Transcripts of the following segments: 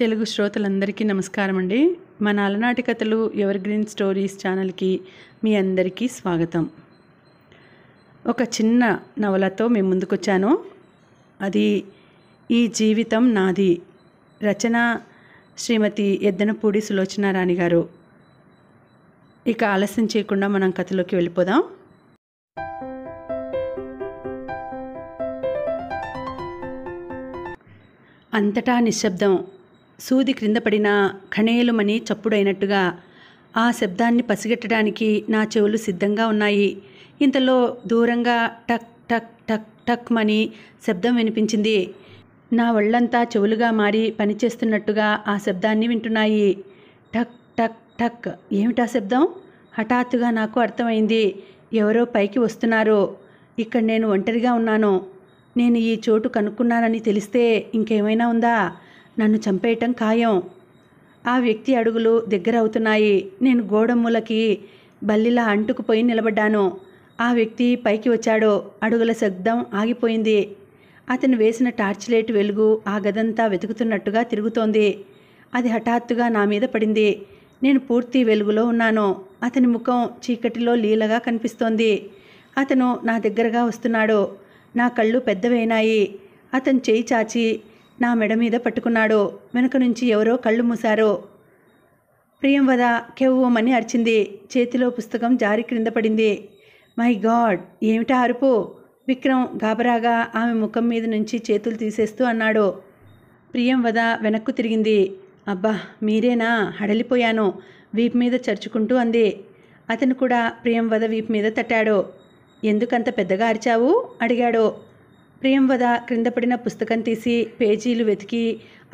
తెలుగు శ్రోతలందరికీ నమస్కారం అండి మన అలనాటి కథలు ఎవర్ గ్రీన్ స్టోరీస్ ఛానల్కి మీ అందరికీ స్వాగతం ఒక చిన్న నవలతో మేము ముందుకొచ్చాను అది ఈ జీవితం నాది రచన శ్రీమతి ఎద్దనపూడి సులోచన రాణి గారు ఇక ఆలస్యం చేయకుండా మనం కథలోకి వెళ్ళిపోదాం అంతటా నిశ్శబ్దం సూది క్రింద పడినా ఖణేలుమని చప్పుడైనట్టుగా ఆ శబ్దాన్ని పసిగట్టడానికి నా చెవులు సిద్ధంగా ఉన్నాయి ఇంతలో దూరంగా టక్ టక్ టక్ టక్ మని శబ్దం వినిపించింది నా ఒళ్ళంతా చెవులుగా మారి పనిచేస్తున్నట్టుగా ఆ శబ్దాన్ని వింటున్నాయి టక్ టక్ టక్ ఏమిటా శబ్దం హఠాత్తుగా నాకు అర్థమైంది ఎవరో పైకి వస్తున్నారు ఇక్కడ నేను ఒంటరిగా ఉన్నాను నేను ఈ చోటు కనుక్కున్నానని తెలిస్తే ఇంకేమైనా ఉందా నన్ను చంపేయటం ఖాయం ఆ వ్యక్తి అడుగులు దగ్గర అవుతున్నాయి నేను గోడమ్ములకి బల్లిలా అంటుకుపోయి నిలబడ్డాను ఆ వ్యక్తి పైకి వచ్చాడో అడుగుల శబ్దం ఆగిపోయింది అతను వేసిన టార్చ్ లైట్ వెలుగు ఆ గదంతా వెతుకుతున్నట్టుగా తిరుగుతోంది అది హఠాత్తుగా నా మీద పడింది నేను పూర్తి వెలుగులో ఉన్నాను అతని ముఖం చీకటిలో లీలగా కనిపిస్తోంది అతను నా దగ్గరగా వస్తున్నాడు నా కళ్ళు పెద్దవైనాయి అతను చేయి చాచి నా మెడ మీద పట్టుకున్నాడో వెనుక నుంచి ఎవరో కళ్ళు మూశారో ప్రియంవద కెవ్వమని అరిచింది చేతిలో పుస్తకం జారి క్రింద పడింది మై గాడ్ ఏమిటా అరుపు విక్రమ్ గాబరాగా ఆమె ముఖం మీద నుంచి చేతులు తీసేస్తూ అన్నాడు ప్రియంవద వెనక్కు తిరిగింది అబ్బా మీరేనా హడలిపోయాను వీపు మీద చరుచుకుంటూ అంది అతను కూడా ప్రియంవద వీపు మీద తట్టాడు ఎందుకంత పెద్దగా అరిచావు అడిగాడు ప్రియంవద క్రింద పడిన పుస్తకం తీసి పేజీలు వెతికి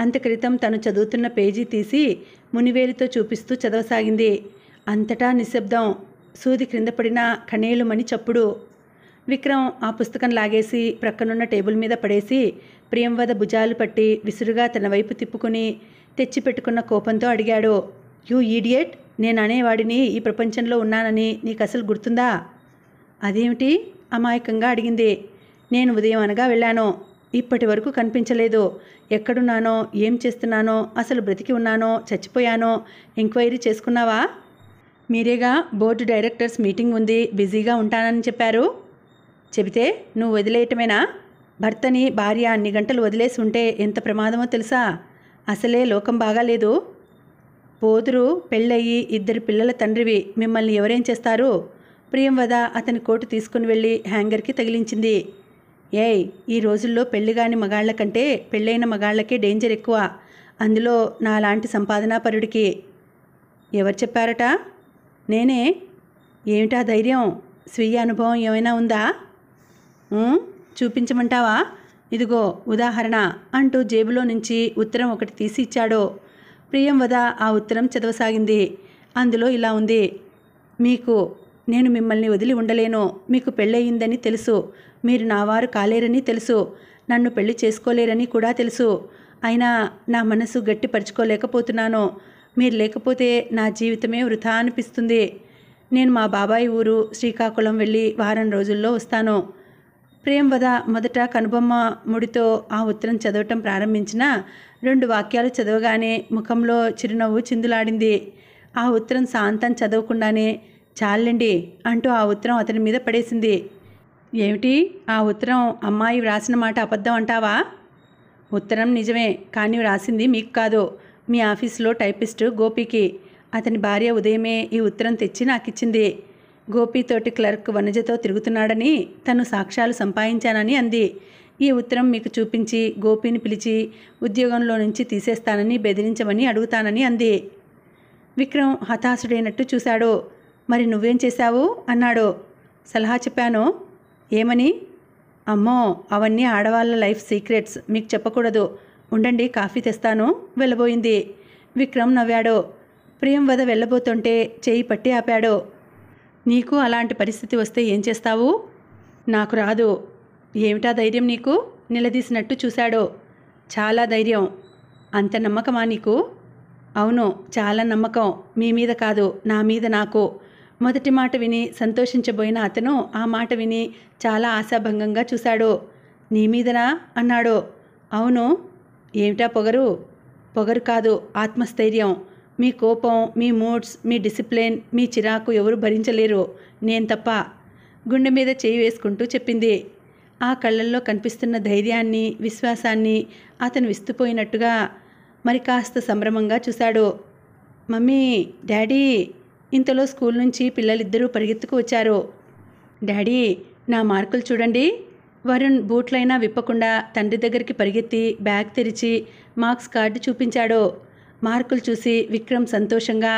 అంతక్రితం తను చదువుతున్న పేజీ తీసి మునివేలితో చూపిస్తూ చదవసాగింది అంతటా నిశ్శబ్దం సూది క్రింద పడిన కణేలుమని చప్పుడు విక్రమ్ ఆ పుస్తకం లాగేసి ప్రక్కనున్న టేబుల్ మీద పడేసి ప్రియంవద భుజాలు పట్టి విసురుగా తన వైపు తిప్పుకుని తెచ్చిపెట్టుకున్న కోపంతో అడిగాడు యూ ఈడియట్ నేను అనేవాడిని ఈ ప్రపంచంలో ఉన్నానని నీకు అసలు గుర్తుందా అదేమిటి అమాయకంగా అడిగింది నేను ఉదయం అనగా వెళ్ళాను ఇప్పటి వరకు కనిపించలేదు ఎక్కడున్నానో ఏం చేస్తున్నానో అసలు బ్రతికి ఉన్నానో చచ్చిపోయానో ఎంక్వైరీ చేసుకున్నావా మీరేగా బోర్డు డైరెక్టర్స్ మీటింగ్ ఉంది బిజీగా ఉంటానని చెప్పారు చెబితే నువ్వు వదిలేయటమేనా భర్తని భార్య అన్ని గంటలు వదిలేసి ఉంటే ఎంత ప్రమాదమో తెలుసా అసలే లోకం బాగాలేదు పోదురు పెళ్ళయి ఇద్దరు పిల్లల తండ్రివి మిమ్మల్ని ఎవరేం చేస్తారు ప్రియం వద అతని కోటు తీసుకుని వెళ్ళి హ్యాంగర్కి తగిలించింది ఏయ్ ఈ రోజుల్లో పెళ్ళిగాని మగాళ్ల కంటే పెళ్ళైన మగాళ్ళకే డేంజర్ ఎక్కువ అందులో నాలాంటి సంపాదనాపరుడికి ఎవరు చెప్పారట నేనే ఏమిటా ధైర్యం స్వీయ అనుభవం ఏమైనా ఉందా చూపించమంటావా ఇదిగో ఉదాహరణ అంటూ జేబులో నుంచి ఉత్తరం ఒకటి తీసి ఇచ్చాడు వద ఆ ఉత్తరం చదవసాగింది అందులో ఇలా ఉంది మీకు నేను మిమ్మల్ని వదిలి ఉండలేను మీకు పెళ్ళయిందని తెలుసు మీరు నా వారు కాలేరని తెలుసు నన్ను పెళ్లి చేసుకోలేరని కూడా తెలుసు అయినా నా మనసు గట్టిపరుచుకోలేకపోతున్నాను మీరు లేకపోతే నా జీవితమే వృధా అనిపిస్తుంది నేను మా బాబాయి ఊరు శ్రీకాకుళం వెళ్ళి వారం రోజుల్లో వస్తాను ప్రేమవద మొదట కనుబొమ్మ ముడితో ఆ ఉత్తరం చదవటం ప్రారంభించిన రెండు వాక్యాలు చదవగానే ముఖంలో చిరునవ్వు చిందులాడింది ఆ ఉత్తరం సాంతం చదవకుండానే చాలండి అంటూ ఆ ఉత్తరం అతని మీద పడేసింది ఏమిటి ఆ ఉత్తరం అమ్మాయి వ్రాసిన మాట అబద్ధం అంటావా ఉత్తరం నిజమే కానీ వ్రాసింది మీకు కాదు మీ ఆఫీస్లో టైపిస్ట్ గోపికి అతని భార్య ఉదయమే ఈ ఉత్తరం తెచ్చి నాకిచ్చింది గోపితోటి క్లర్క్ వనజతో తిరుగుతున్నాడని తను సాక్ష్యాలు సంపాదించానని అంది ఈ ఉత్తరం మీకు చూపించి గోపిని పిలిచి ఉద్యోగంలో నుంచి తీసేస్తానని బెదిరించమని అడుగుతానని అంది విక్రమ్ హతాశుడైనట్టు చూశాడు మరి నువ్వేం చేశావు అన్నాడు సలహా చెప్పాను ఏమని అమ్మో అవన్నీ ఆడవాళ్ళ లైఫ్ సీక్రెట్స్ మీకు చెప్పకూడదు ఉండండి కాఫీ తెస్తాను వెళ్ళబోయింది విక్రమ్ నవ్వాడు ప్రియం వద వెళ్ళబోతుంటే చేయి పట్టి ఆపాడు నీకు అలాంటి పరిస్థితి వస్తే ఏం చేస్తావు నాకు రాదు ఏమిటా ధైర్యం నీకు నిలదీసినట్టు చూశాడు చాలా ధైర్యం అంత నమ్మకమా నీకు అవును చాలా నమ్మకం మీ మీద కాదు నా మీద నాకు మొదటి మాట విని సంతోషించబోయిన అతను ఆ మాట విని చాలా ఆశాభంగంగా చూశాడు నీ మీదనా అన్నాడు అవును ఏమిటా పొగరు పొగరు కాదు ఆత్మస్థైర్యం మీ కోపం మీ మూడ్స్ మీ డిసిప్లిన్ మీ చిరాకు ఎవరు భరించలేరు నేను తప్ప గుండె మీద చేయి వేసుకుంటూ చెప్పింది ఆ కళ్ళల్లో కనిపిస్తున్న ధైర్యాన్ని విశ్వాసాన్ని అతను విస్తుపోయినట్టుగా మరి కాస్త సంభ్రమంగా చూశాడు మమ్మీ డాడీ ఇంతలో స్కూల్ నుంచి పిల్లలిద్దరూ పరిగెత్తుకు వచ్చారు డాడీ నా మార్కులు చూడండి వరుణ్ బూట్లైనా విప్పకుండా తండ్రి దగ్గరికి పరిగెత్తి బ్యాగ్ తెరిచి మార్క్స్ కార్డు చూపించాడు మార్కులు చూసి విక్రమ్ సంతోషంగా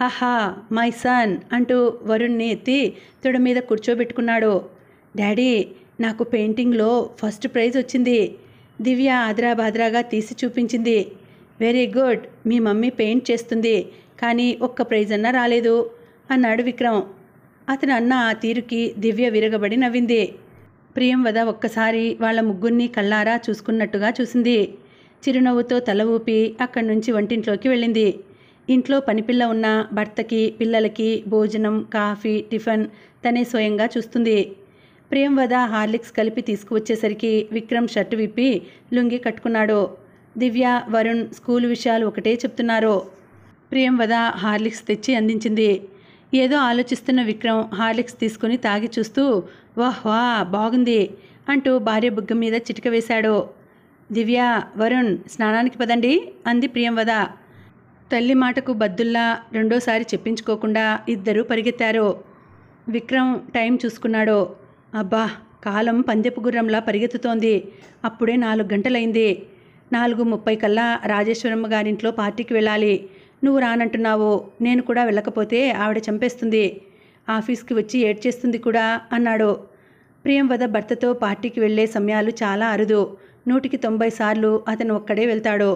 హహా మై సన్ అంటూ వరుణ్ని ఎత్తి తొడ మీద కూర్చోబెట్టుకున్నాడు డాడీ నాకు పెయింటింగ్లో ఫస్ట్ ప్రైజ్ వచ్చింది దివ్య ఆద్రాబాద్రాగా తీసి చూపించింది వెరీ గుడ్ మీ మమ్మీ పెయింట్ చేస్తుంది కానీ ఒక్క ప్రైజ్ అన్నా రాలేదు అన్నాడు విక్రమ్ అతను అన్న ఆ తీరుకి దివ్య విరగబడి నవ్వింది ప్రియంవద ఒక్కసారి వాళ్ళ ముగ్గురిని కళ్ళారా చూసుకున్నట్టుగా చూసింది చిరునవ్వుతో తల ఊపి అక్కడి నుంచి వంటింట్లోకి వెళ్ళింది ఇంట్లో పనిపిల్ల ఉన్న భర్తకి పిల్లలకి భోజనం కాఫీ టిఫిన్ తనే స్వయంగా చూస్తుంది ప్రియంవద హార్లిక్స్ కలిపి తీసుకువచ్చేసరికి విక్రమ్ షర్టు విప్పి లుంగి కట్టుకున్నాడు దివ్య వరుణ్ స్కూల్ విషయాలు ఒకటే చెప్తున్నారు ప్రియం వద హార్లిక్స్ తెచ్చి అందించింది ఏదో ఆలోచిస్తున్న విక్రమ్ హార్లిక్స్ తీసుకుని తాగి చూస్తూ వాహ్ వా బాగుంది అంటూ భార్య బుగ్గ మీద చిటిక వేశాడు దివ్య వరుణ్ స్నానానికి పదండి అంది ప్రియంవద తల్లి మాటకు బద్దుల్లా రెండోసారి చెప్పించుకోకుండా ఇద్దరూ పరిగెత్తారు విక్రమ్ టైం చూసుకున్నాడు అబ్బా కాలం పందెపు గుర్రంలా పరిగెత్తుతోంది అప్పుడే నాలుగు గంటలైంది నాలుగు ముప్పై కల్లా రాజేశ్వరమ్మ గారింట్లో పార్టీకి వెళ్ళాలి నువ్వు రానంటున్నావు నేను కూడా వెళ్ళకపోతే ఆవిడ చంపేస్తుంది ఆఫీస్కి వచ్చి ఏడ్చేస్తుంది కూడా అన్నాడు ప్రియంవద భర్తతో పార్టీకి వెళ్లే సమయాలు చాలా అరుదు నూటికి తొంభై సార్లు అతను ఒక్కడే వెళ్తాడు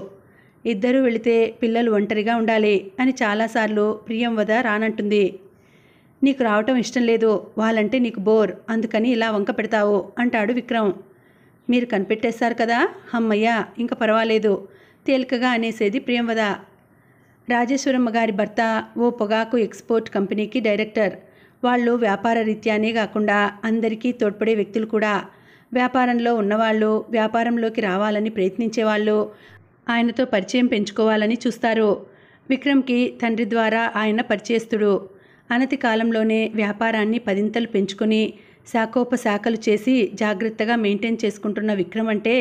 ఇద్దరూ వెళితే పిల్లలు ఒంటరిగా ఉండాలి అని చాలాసార్లు ప్రియంవద రానంటుంది నీకు రావటం ఇష్టం లేదు వాళ్ళంటే నీకు బోర్ అందుకని ఇలా వంక పెడతావు అంటాడు విక్రమ్ మీరు కనిపెట్టేశారు కదా అమ్మయ్య ఇంకా పర్వాలేదు తేలికగా అనేసేది ప్రియంవద రాజేశ్వరమ్మ గారి భర్త ఓ పొగాకు ఎక్స్పోర్ట్ కంపెనీకి డైరెక్టర్ వాళ్ళు వ్యాపార రీత్యానే కాకుండా అందరికీ తోడ్పడే వ్యక్తులు కూడా వ్యాపారంలో ఉన్నవాళ్ళు వ్యాపారంలోకి రావాలని ప్రయత్నించేవాళ్ళు ఆయనతో పరిచయం పెంచుకోవాలని చూస్తారు విక్రమ్కి తండ్రి ద్వారా ఆయన పరిచయస్తుడు అనతి కాలంలోనే వ్యాపారాన్ని పదింతలు పెంచుకొని శాఖోపశాఖలు చేసి జాగ్రత్తగా మెయింటైన్ చేసుకుంటున్న విక్రమ్ అంటే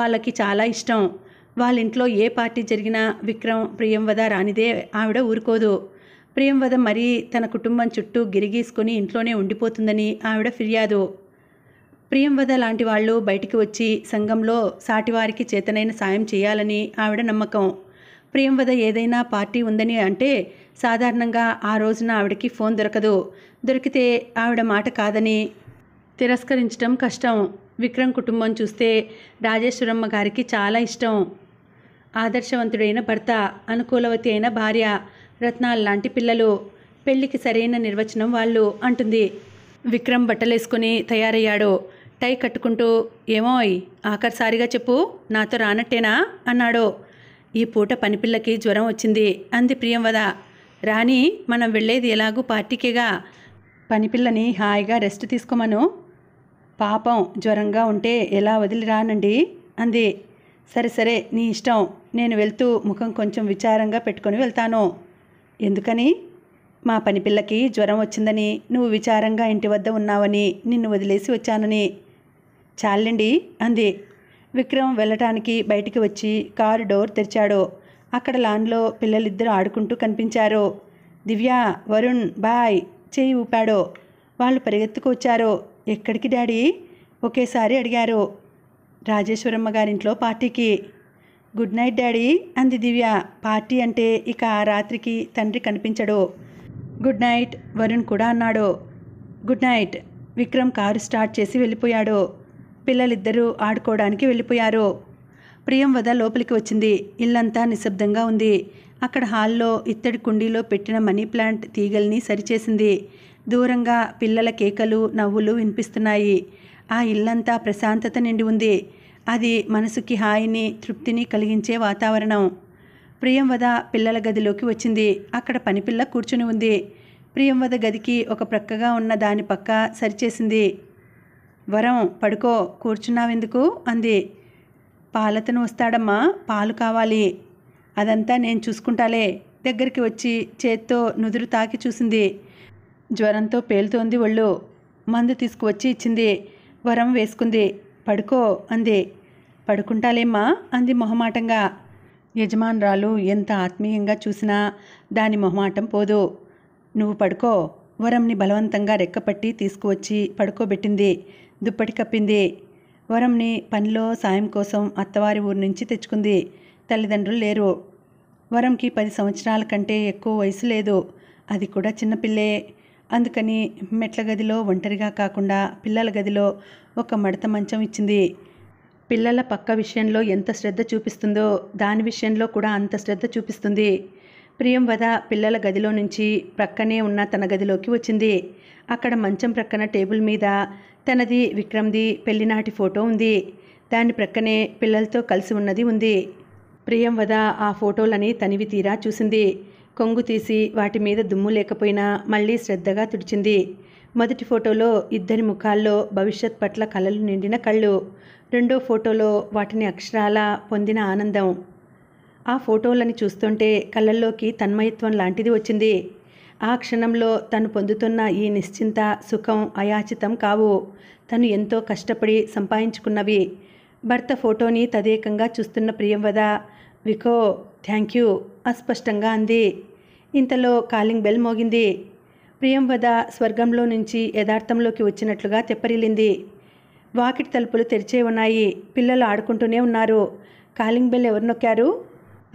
వాళ్ళకి చాలా ఇష్టం వాళ్ళ ఇంట్లో ఏ పార్టీ జరిగినా విక్రమ్ ప్రియంవద రానిదే ఆవిడ ఊరుకోదు ప్రియంవద మరీ తన కుటుంబం చుట్టూ గిరిగీసుకుని ఇంట్లోనే ఉండిపోతుందని ఆవిడ ఫిర్యాదు ప్రియంవద లాంటి వాళ్ళు బయటికి వచ్చి సంఘంలో సాటివారికి చేతనైన సాయం చేయాలని ఆవిడ నమ్మకం ప్రియంవద ఏదైనా పార్టీ ఉందని అంటే సాధారణంగా ఆ రోజున ఆవిడకి ఫోన్ దొరకదు దొరికితే ఆవిడ మాట కాదని తిరస్కరించడం కష్టం విక్రమ్ కుటుంబం చూస్తే రాజేశ్వరమ్మ గారికి చాలా ఇష్టం ఆదర్శవంతుడైన భర్త అనుకూలవతి అయిన భార్య రత్నాలు లాంటి పిల్లలు పెళ్లికి సరైన నిర్వచనం వాళ్ళు అంటుంది విక్రమ్ బట్టలేసుకుని తయారయ్యాడు టై కట్టుకుంటూ ఏమోయ్ ఆఖరిసారిగా చెప్పు నాతో రానట్టేనా అన్నాడు ఈ పూట పనిపిల్లకి జ్వరం వచ్చింది అంది ప్రియంవద రాణి మనం వెళ్ళేది ఎలాగూ పార్టీకేగా పనిపిల్లని హాయిగా రెస్ట్ తీసుకోమను పాపం జ్వరంగా ఉంటే ఎలా వదిలిరానండి అంది సరే సరే నీ ఇష్టం నేను వెళ్తూ ముఖం కొంచెం విచారంగా పెట్టుకొని వెళ్తాను ఎందుకని మా పని పిల్లకి జ్వరం వచ్చిందని నువ్వు విచారంగా ఇంటి వద్ద ఉన్నావని నిన్ను వదిలేసి వచ్చానని చాలండి అంది విక్రమ్ వెళ్ళటానికి బయటికి వచ్చి కారు డోర్ తెరిచాడు అక్కడ లాన్లో పిల్లలిద్దరూ ఆడుకుంటూ కనిపించారు దివ్య వరుణ్ బాయ్ చేయి ఊపాడు వాళ్ళు పరిగెత్తుకు వచ్చారు ఎక్కడికి డాడీ ఒకేసారి అడిగారు రాజేశ్వరమ్మ గారింట్లో పార్టీకి గుడ్ నైట్ డాడీ అంది దివ్య పార్టీ అంటే ఇక ఆ రాత్రికి తండ్రి కనిపించడు గుడ్ నైట్ వరుణ్ కూడా అన్నాడు good night Vikram car start చేసి వెళ్ళిపోయాడు పిల్లలిద్దరూ ఆడుకోవడానికి వెళ్ళిపోయారు ప్రియం వద లోపలికి వచ్చింది ఇల్లంతా నిశ్శబ్దంగా ఉంది అక్కడ హాల్లో ఇత్తడి కుండీలో పెట్టిన మనీ ప్లాంట్ తీగల్ని సరిచేసింది దూరంగా పిల్లల కేకలు నవ్వులు వినిపిస్తున్నాయి ఆ ఇల్లంతా ప్రశాంతత నిండి ఉంది అది మనసుకి హాయిని తృప్తిని కలిగించే వాతావరణం ప్రియంవద పిల్లల గదిలోకి వచ్చింది అక్కడ పనిపిల్ల కూర్చుని ఉంది ప్రియంవద గదికి ఒక ప్రక్కగా ఉన్న దాని పక్క సరిచేసింది వరం పడుకో కూర్చున్నావెందుకు అంది పాలతను వస్తాడమ్మా పాలు కావాలి అదంతా నేను చూసుకుంటాలే దగ్గరికి వచ్చి చేత్తో నుదురు తాకి చూసింది జ్వరంతో పేలుతోంది ఒళ్ళు మందు తీసుకువచ్చి ఇచ్చింది వరం వేసుకుంది పడుకో అంది పడుకుంటాలేమ్మా అంది మొహమాటంగా యజమానురాలు ఎంత ఆత్మీయంగా చూసినా దాని మొహమాటం పోదు నువ్వు పడుకో వరంని బలవంతంగా రెక్కపట్టి తీసుకువచ్చి పడుకోబెట్టింది దుప్పటి కప్పింది వరంని పనిలో సాయం కోసం అత్తవారి ఊరి నుంచి తెచ్చుకుంది తల్లిదండ్రులు లేరు వరంకి పది సంవత్సరాల కంటే ఎక్కువ వయసు లేదు అది కూడా చిన్నపిల్లే అందుకని మెట్ల గదిలో ఒంటరిగా కాకుండా పిల్లల గదిలో ఒక మడత మంచం ఇచ్చింది పిల్లల పక్క విషయంలో ఎంత శ్రద్ధ చూపిస్తుందో దాని విషయంలో కూడా అంత శ్రద్ధ చూపిస్తుంది వద పిల్లల గదిలో నుంచి ప్రక్కనే ఉన్న తన గదిలోకి వచ్చింది అక్కడ మంచం ప్రక్కన టేబుల్ మీద తనది విక్రమ్ది పెళ్లినాటి ఫోటో ఉంది దాని ప్రక్కనే పిల్లలతో కలిసి ఉన్నది ఉంది వద ఆ ఫోటోలని తనివి తీరా చూసింది కొంగు తీసి వాటి మీద దుమ్ము లేకపోయినా మళ్ళీ శ్రద్ధగా తుడిచింది మొదటి ఫోటోలో ఇద్దరి ముఖాల్లో భవిష్యత్ పట్ల కలలు నిండిన కళ్ళు రెండో ఫోటోలో వాటిని అక్షరాల పొందిన ఆనందం ఆ ఫోటోలని చూస్తుంటే కళ్ళల్లోకి తన్మయత్వం లాంటిది వచ్చింది ఆ క్షణంలో తను పొందుతున్న ఈ నిశ్చింత సుఖం అయాచితం కావు తను ఎంతో కష్టపడి సంపాదించుకున్నవి భర్త ఫోటోని తదేకంగా చూస్తున్న ప్రియంవద వికో థ్యాంక్ యూ అస్పష్టంగా అంది ఇంతలో కాలింగ్ బెల్ మోగింది ప్రియంవద స్వర్గంలో నుంచి యథార్థంలోకి వచ్చినట్లుగా తెప్పరిల్లింది వాకిట్ తలుపులు తెరిచే ఉన్నాయి పిల్లలు ఆడుకుంటూనే ఉన్నారు కాలింగ్ బెల్ ఎవరు నొక్కారు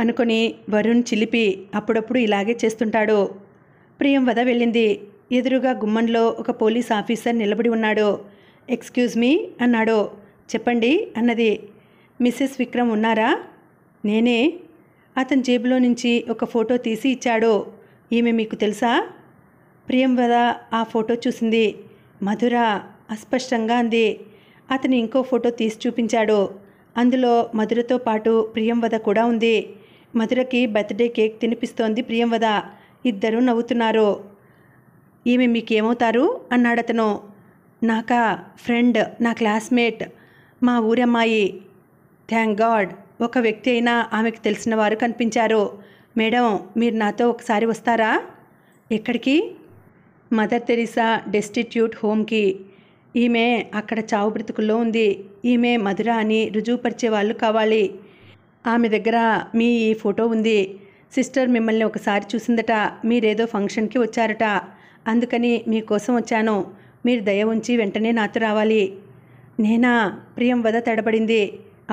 అనుకుని వరుణ్ చిలిపి అప్పుడప్పుడు ఇలాగే చేస్తుంటాడు ప్రియం వద వెళ్ళింది ఎదురుగా గుమ్మంలో ఒక పోలీస్ ఆఫీసర్ నిలబడి ఉన్నాడు ఎక్స్క్యూజ్ మీ అన్నాడు చెప్పండి అన్నది మిస్సెస్ విక్రమ్ ఉన్నారా నేనే అతని జేబులో నుంచి ఒక ఫోటో తీసి ఇచ్చాడు ఈమె మీకు తెలుసా ప్రియం వద ఆ ఫోటో చూసింది మధుర అస్పష్టంగా అంది అతను ఇంకో ఫోటో తీసి చూపించాడు అందులో మధురతో పాటు ప్రియంవద కూడా ఉంది మధురకి బర్త్డే కేక్ తినిపిస్తోంది ప్రియంవద ఇద్దరూ నవ్వుతున్నారు ఈమె మీకేమవుతారు అన్నాడతను నాకా ఫ్రెండ్ నా క్లాస్మేట్ మా ఊరమ్మాయి థ్యాంక్ గాడ్ ఒక వ్యక్తి అయినా ఆమెకు తెలిసిన వారు కనిపించారు మేడం మీరు నాతో ఒకసారి వస్తారా ఎక్కడికి మదర్ తెరీసా డెస్టిట్యూట్ హోమ్కి ఈమె అక్కడ చావు బ్రతుకుల్లో ఉంది ఈమె మధుర అని రుజువుపరిచే వాళ్ళు కావాలి ఆమె దగ్గర మీ ఈ ఫోటో ఉంది సిస్టర్ మిమ్మల్ని ఒకసారి చూసిందట మీరేదో ఫంక్షన్కి వచ్చారట అందుకని మీకోసం వచ్చాను మీరు దయ ఉంచి వెంటనే నాతో రావాలి నేనా ప్రియం వద తడబడింది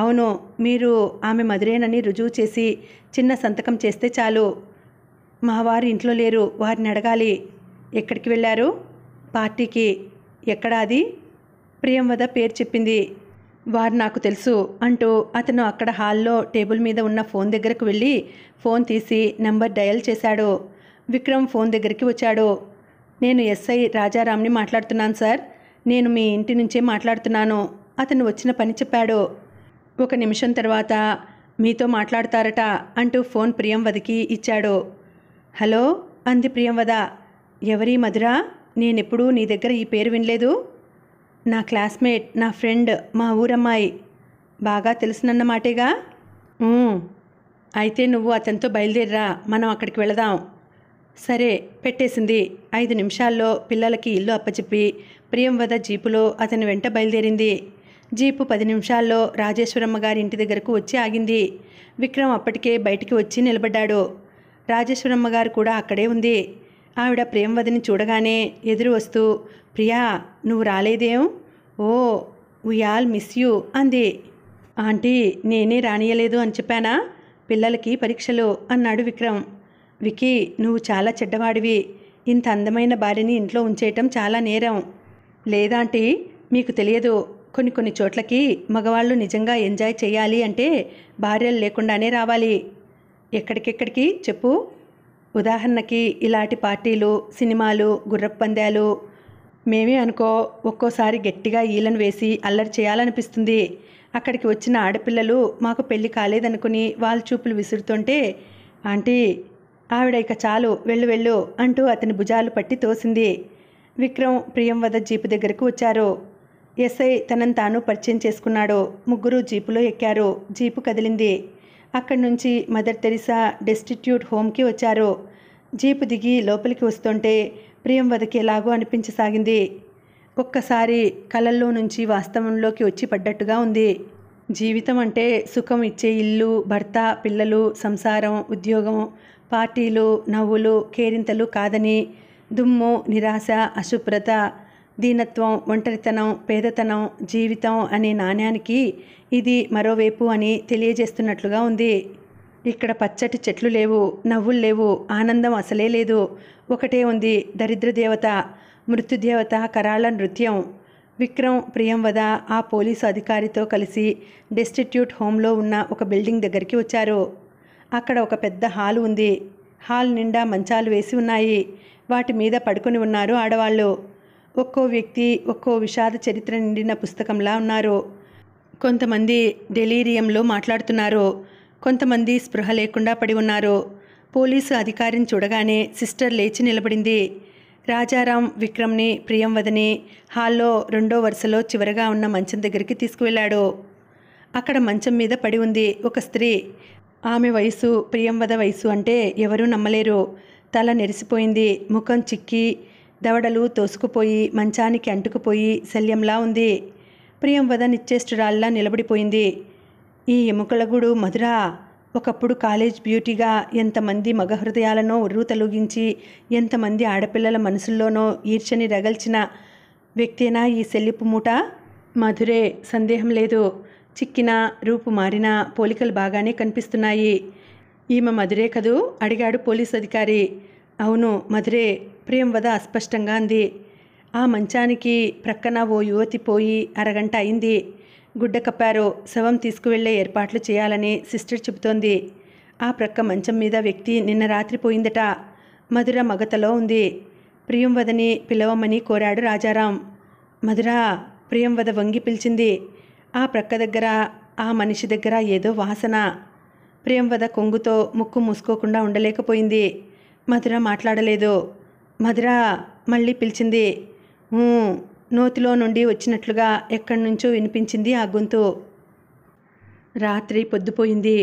అవును మీరు ఆమె మధురేనని రుజువు చేసి చిన్న సంతకం చేస్తే చాలు మా వారు ఇంట్లో లేరు వారిని అడగాలి ఎక్కడికి వెళ్ళారు పార్టీకి ఎక్కడాది అది ప్రియంవద పేరు చెప్పింది వారు నాకు తెలుసు అంటూ అతను అక్కడ హాల్లో టేబుల్ మీద ఉన్న ఫోన్ దగ్గరకు వెళ్ళి ఫోన్ తీసి నెంబర్ డయల్ చేశాడు విక్రమ్ ఫోన్ దగ్గరికి వచ్చాడు నేను ఎస్ఐ రాజారాంని మాట్లాడుతున్నాను సార్ నేను మీ ఇంటి నుంచే మాట్లాడుతున్నాను అతను వచ్చిన పని చెప్పాడు ఒక నిమిషం తర్వాత మీతో మాట్లాడతారట అంటూ ఫోన్ ప్రియంవదకి ఇచ్చాడు హలో అంది ప్రియంవద ఎవరి మధురా నేనెప్పుడూ నీ దగ్గర ఈ పేరు వినలేదు నా క్లాస్మేట్ నా ఫ్రెండ్ మా ఊరమ్మాయి బాగా తెలుసునన్నమాటేగా అయితే నువ్వు అతనితో బయలుదేరిరా మనం అక్కడికి వెళదాం సరే పెట్టేసింది ఐదు నిమిషాల్లో పిల్లలకి ఇల్లు అప్పచెప్పి ప్రియంవద జీపులో అతని వెంట బయలుదేరింది జీపు పది నిమిషాల్లో రాజేశ్వరమ్మ గారి ఇంటి దగ్గరకు వచ్చి ఆగింది విక్రమ్ అప్పటికే బయటికి వచ్చి నిలబడ్డాడు రాజేశ్వరమ్మ గారు కూడా అక్కడే ఉంది ఆవిడ ప్రేమవదిని చూడగానే ఎదురు వస్తూ ప్రియా నువ్వు రాలేదేం oh we all miss you అంది ఆంటీ నేనే రానియలేదు అని చెప్పానా పిల్లలకి పరీక్షలు అన్నాడు విక్రమ్ వికీ నువ్వు చాలా చెడ్డవాడివి ఇంత అందమైన భార్యని ఇంట్లో ఉంచేయటం చాలా నేరం లేదాంటీ మీకు తెలియదు కొన్ని కొన్ని చోట్లకి మగవాళ్ళు నిజంగా ఎంజాయ్ చేయాలి అంటే భార్యలు లేకుండానే రావాలి ఎక్కడికెక్కడికి చెప్పు ఉదాహరణకి ఇలాంటి పార్టీలు సినిమాలు గుర్రపందాలు మేమే అనుకో ఒక్కోసారి గట్టిగా ఈలను వేసి అల్లరి చేయాలనిపిస్తుంది అక్కడికి వచ్చిన ఆడపిల్లలు మాకు పెళ్లి కాలేదనుకుని వాళ్ళ చూపులు విసురుతుంటే ఆంటీ ఆవిడ ఇక చాలు వెళ్ళు వెళ్ళు అంటూ అతని భుజాలు పట్టి తోసింది విక్రమ్ ప్రియం వద జీపు దగ్గరకు వచ్చారు ఎస్ఐ తనను తాను పరిచయం చేసుకున్నాడు ముగ్గురు జీపులో ఎక్కారు జీపు కదిలింది అక్కడి నుంచి మదర్ తెరిసా డెస్టిట్యూట్ హోమ్కి వచ్చారు జీపు దిగి లోపలికి వస్తుంటే ప్రియం ఎలాగో అనిపించసాగింది ఒక్కసారి కలల్లో నుంచి వాస్తవంలోకి వచ్చి పడ్డట్టుగా ఉంది జీవితం అంటే సుఖం ఇచ్చే ఇల్లు భర్త పిల్లలు సంసారం ఉద్యోగం పార్టీలు నవ్వులు కేరింతలు కాదని దుమ్ము నిరాశ అశుభ్రత దీనత్వం ఒంటరితనం పేదతనం జీవితం అనే నాణ్యానికి ఇది మరోవైపు అని తెలియజేస్తున్నట్లుగా ఉంది ఇక్కడ పచ్చటి చెట్లు లేవు నవ్వులు లేవు ఆనందం అసలే లేదు ఒకటే ఉంది దరిద్ర దేవత మృత్యుదేవత కరాళ నృత్యం విక్రమ్ ప్రియంవద ఆ పోలీసు అధికారితో కలిసి డెస్టిట్యూట్ హోమ్లో ఉన్న ఒక బిల్డింగ్ దగ్గరికి వచ్చారు అక్కడ ఒక పెద్ద హాల్ ఉంది హాల్ నిండా మంచాలు వేసి ఉన్నాయి వాటి మీద పడుకుని ఉన్నారు ఆడవాళ్ళు ఒక్కో వ్యక్తి ఒక్కో విషాద చరిత్ర నిండిన పుస్తకంలా ఉన్నారు కొంతమంది డెలీరియంలో మాట్లాడుతున్నారు కొంతమంది స్పృహ లేకుండా పడి ఉన్నారు పోలీసు అధికారిని చూడగానే సిస్టర్ లేచి నిలబడింది రాజారాం విక్రమ్ని ప్రియంవదని హాల్లో రెండో వరుసలో చివరగా ఉన్న మంచం దగ్గరికి తీసుకువెళ్ళాడు అక్కడ మంచం మీద పడి ఉంది ఒక స్త్రీ ఆమె వయసు ప్రియంవద వయసు అంటే ఎవరూ నమ్మలేరు తల నెరిసిపోయింది ముఖం చిక్కి దవడలు తోసుకుపోయి మంచానికి అంటుకుపోయి శల్యంలా ఉంది ప్రియం వద నిశ్చేష్టురాల్లా నిలబడిపోయింది ఈ గుడు మధుర ఒకప్పుడు కాలేజ్ బ్యూటీగా ఎంతమంది మగహృదయాలనో ఉర్రూతలుగించి ఎంతమంది ఆడపిల్లల మనసుల్లోనో ఈర్షని రగల్చిన వ్యక్తేనా ఈ శల్యపు మూట మధురే సందేహం లేదు చిక్కినా రూపు మారినా పోలికలు బాగానే కనిపిస్తున్నాయి ఈమె మధురే కదూ అడిగాడు పోలీస్ అధికారి అవును మధురే అప్రియంవద అస్పష్టంగా అంది ఆ మంచానికి ప్రక్కన ఓ యువతి పోయి అరగంట అయింది గుడ్డ కప్పారు శవం తీసుకువెళ్లే ఏర్పాట్లు చేయాలని సిస్టర్ చెబుతోంది ఆ ప్రక్క మంచం మీద వ్యక్తి నిన్న రాత్రి పోయిందట మధుర మగతలో ఉంది ప్రియంవదని పిలవమని కోరాడు రాజారాం మధుర ప్రియంవద వంగి పిలిచింది ఆ ప్రక్క దగ్గర ఆ మనిషి దగ్గర ఏదో వాసన ప్రియంవద కొంగుతో ముక్కు మూసుకోకుండా ఉండలేకపోయింది మధుర మాట్లాడలేదు మధుర మళ్ళీ పిలిచింది నోతిలో నుండి వచ్చినట్లుగా ఎక్కడి నుంచో వినిపించింది ఆ గొంతు రాత్రి పొద్దుపోయింది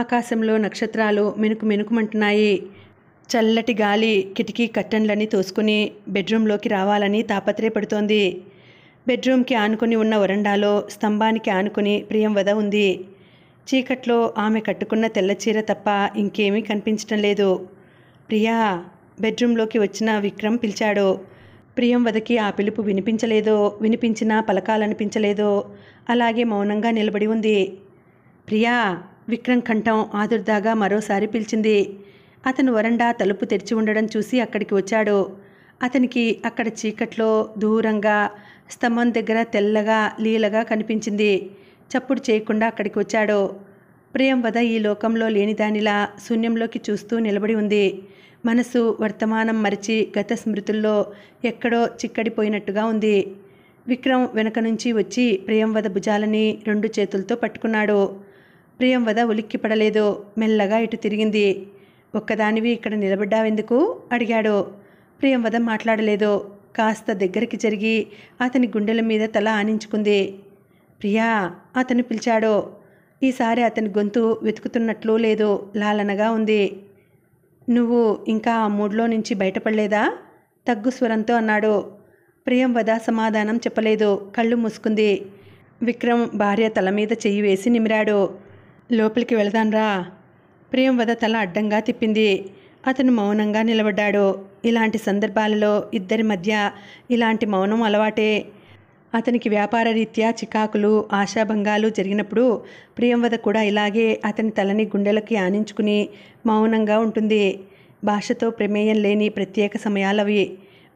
ఆకాశంలో నక్షత్రాలు మెనుకు మెనుకుమంటున్నాయి చల్లటి గాలి కిటికీ కట్టన్లని తోసుకుని బెడ్రూంలోకి రావాలని తాపత్రయపడుతోంది బెడ్రూమ్కి ఆనుకుని ఉన్న వరండాలో స్తంభానికి ఆనుకుని ప్రియంవద ఉంది చీకట్లో ఆమె కట్టుకున్న తెల్లచీర తప్ప ఇంకేమీ కనిపించటం లేదు ప్రియా బెడ్రూంలోకి వచ్చిన విక్రమ్ పిలిచాడో ప్రియంవదకి ఆ పిలుపు వినిపించలేదో వినిపించినా పలకాలనిపించలేదో అలాగే మౌనంగా నిలబడి ఉంది ప్రియా విక్రమ్ కంఠం ఆదుర్దాగా మరోసారి పిలిచింది అతను వరండా తలుపు తెరిచి ఉండడం చూసి అక్కడికి వచ్చాడు అతనికి అక్కడ చీకట్లో దూరంగా స్తంభం దగ్గర తెల్లగా లీలగా కనిపించింది చప్పుడు చేయకుండా అక్కడికి వచ్చాడు ప్రియం వద ఈ లోకంలో లేనిదానిలా శూన్యంలోకి చూస్తూ నిలబడి ఉంది మనసు వర్తమానం మరిచి గత స్మృతుల్లో ఎక్కడో చిక్కడిపోయినట్టుగా ఉంది విక్రమ్ వెనక నుంచి వచ్చి ప్రియంవద భుజాలని రెండు చేతులతో పట్టుకున్నాడు ప్రియంవద ఉలిక్కిపడలేదు మెల్లగా ఇటు తిరిగింది ఒక్కదానివి ఇక్కడ నిలబడ్డావెందుకు అడిగాడు ప్రియంవద మాట్లాడలేదు కాస్త దగ్గరికి జరిగి అతని గుండెల మీద తల ఆనించుకుంది ప్రియా అతను పిలిచాడు ఈసారి అతని గొంతు వెతుకుతున్నట్లు లేదు లాలనగా ఉంది నువ్వు ఇంకా ఆ మూడ్లో నుంచి బయటపడలేదా తగ్గు స్వరంతో అన్నాడు ప్రియం వద సమాధానం చెప్పలేదు కళ్ళు మూసుకుంది విక్రమ్ భార్య తల మీద చెయ్యి వేసి నిమిరాడు లోపలికి వెళదాన్రా ప్రియం వద తల అడ్డంగా తిప్పింది అతను మౌనంగా నిలబడ్డాడు ఇలాంటి సందర్భాలలో ఇద్దరి మధ్య ఇలాంటి మౌనం అలవాటే అతనికి వ్యాపార రీత్యా చికాకులు ఆశాభంగాలు జరిగినప్పుడు ప్రియంవద కూడా ఇలాగే అతని తలని గుండెలకి ఆనించుకుని మౌనంగా ఉంటుంది భాషతో ప్రమేయం లేని ప్రత్యేక సమయాలవి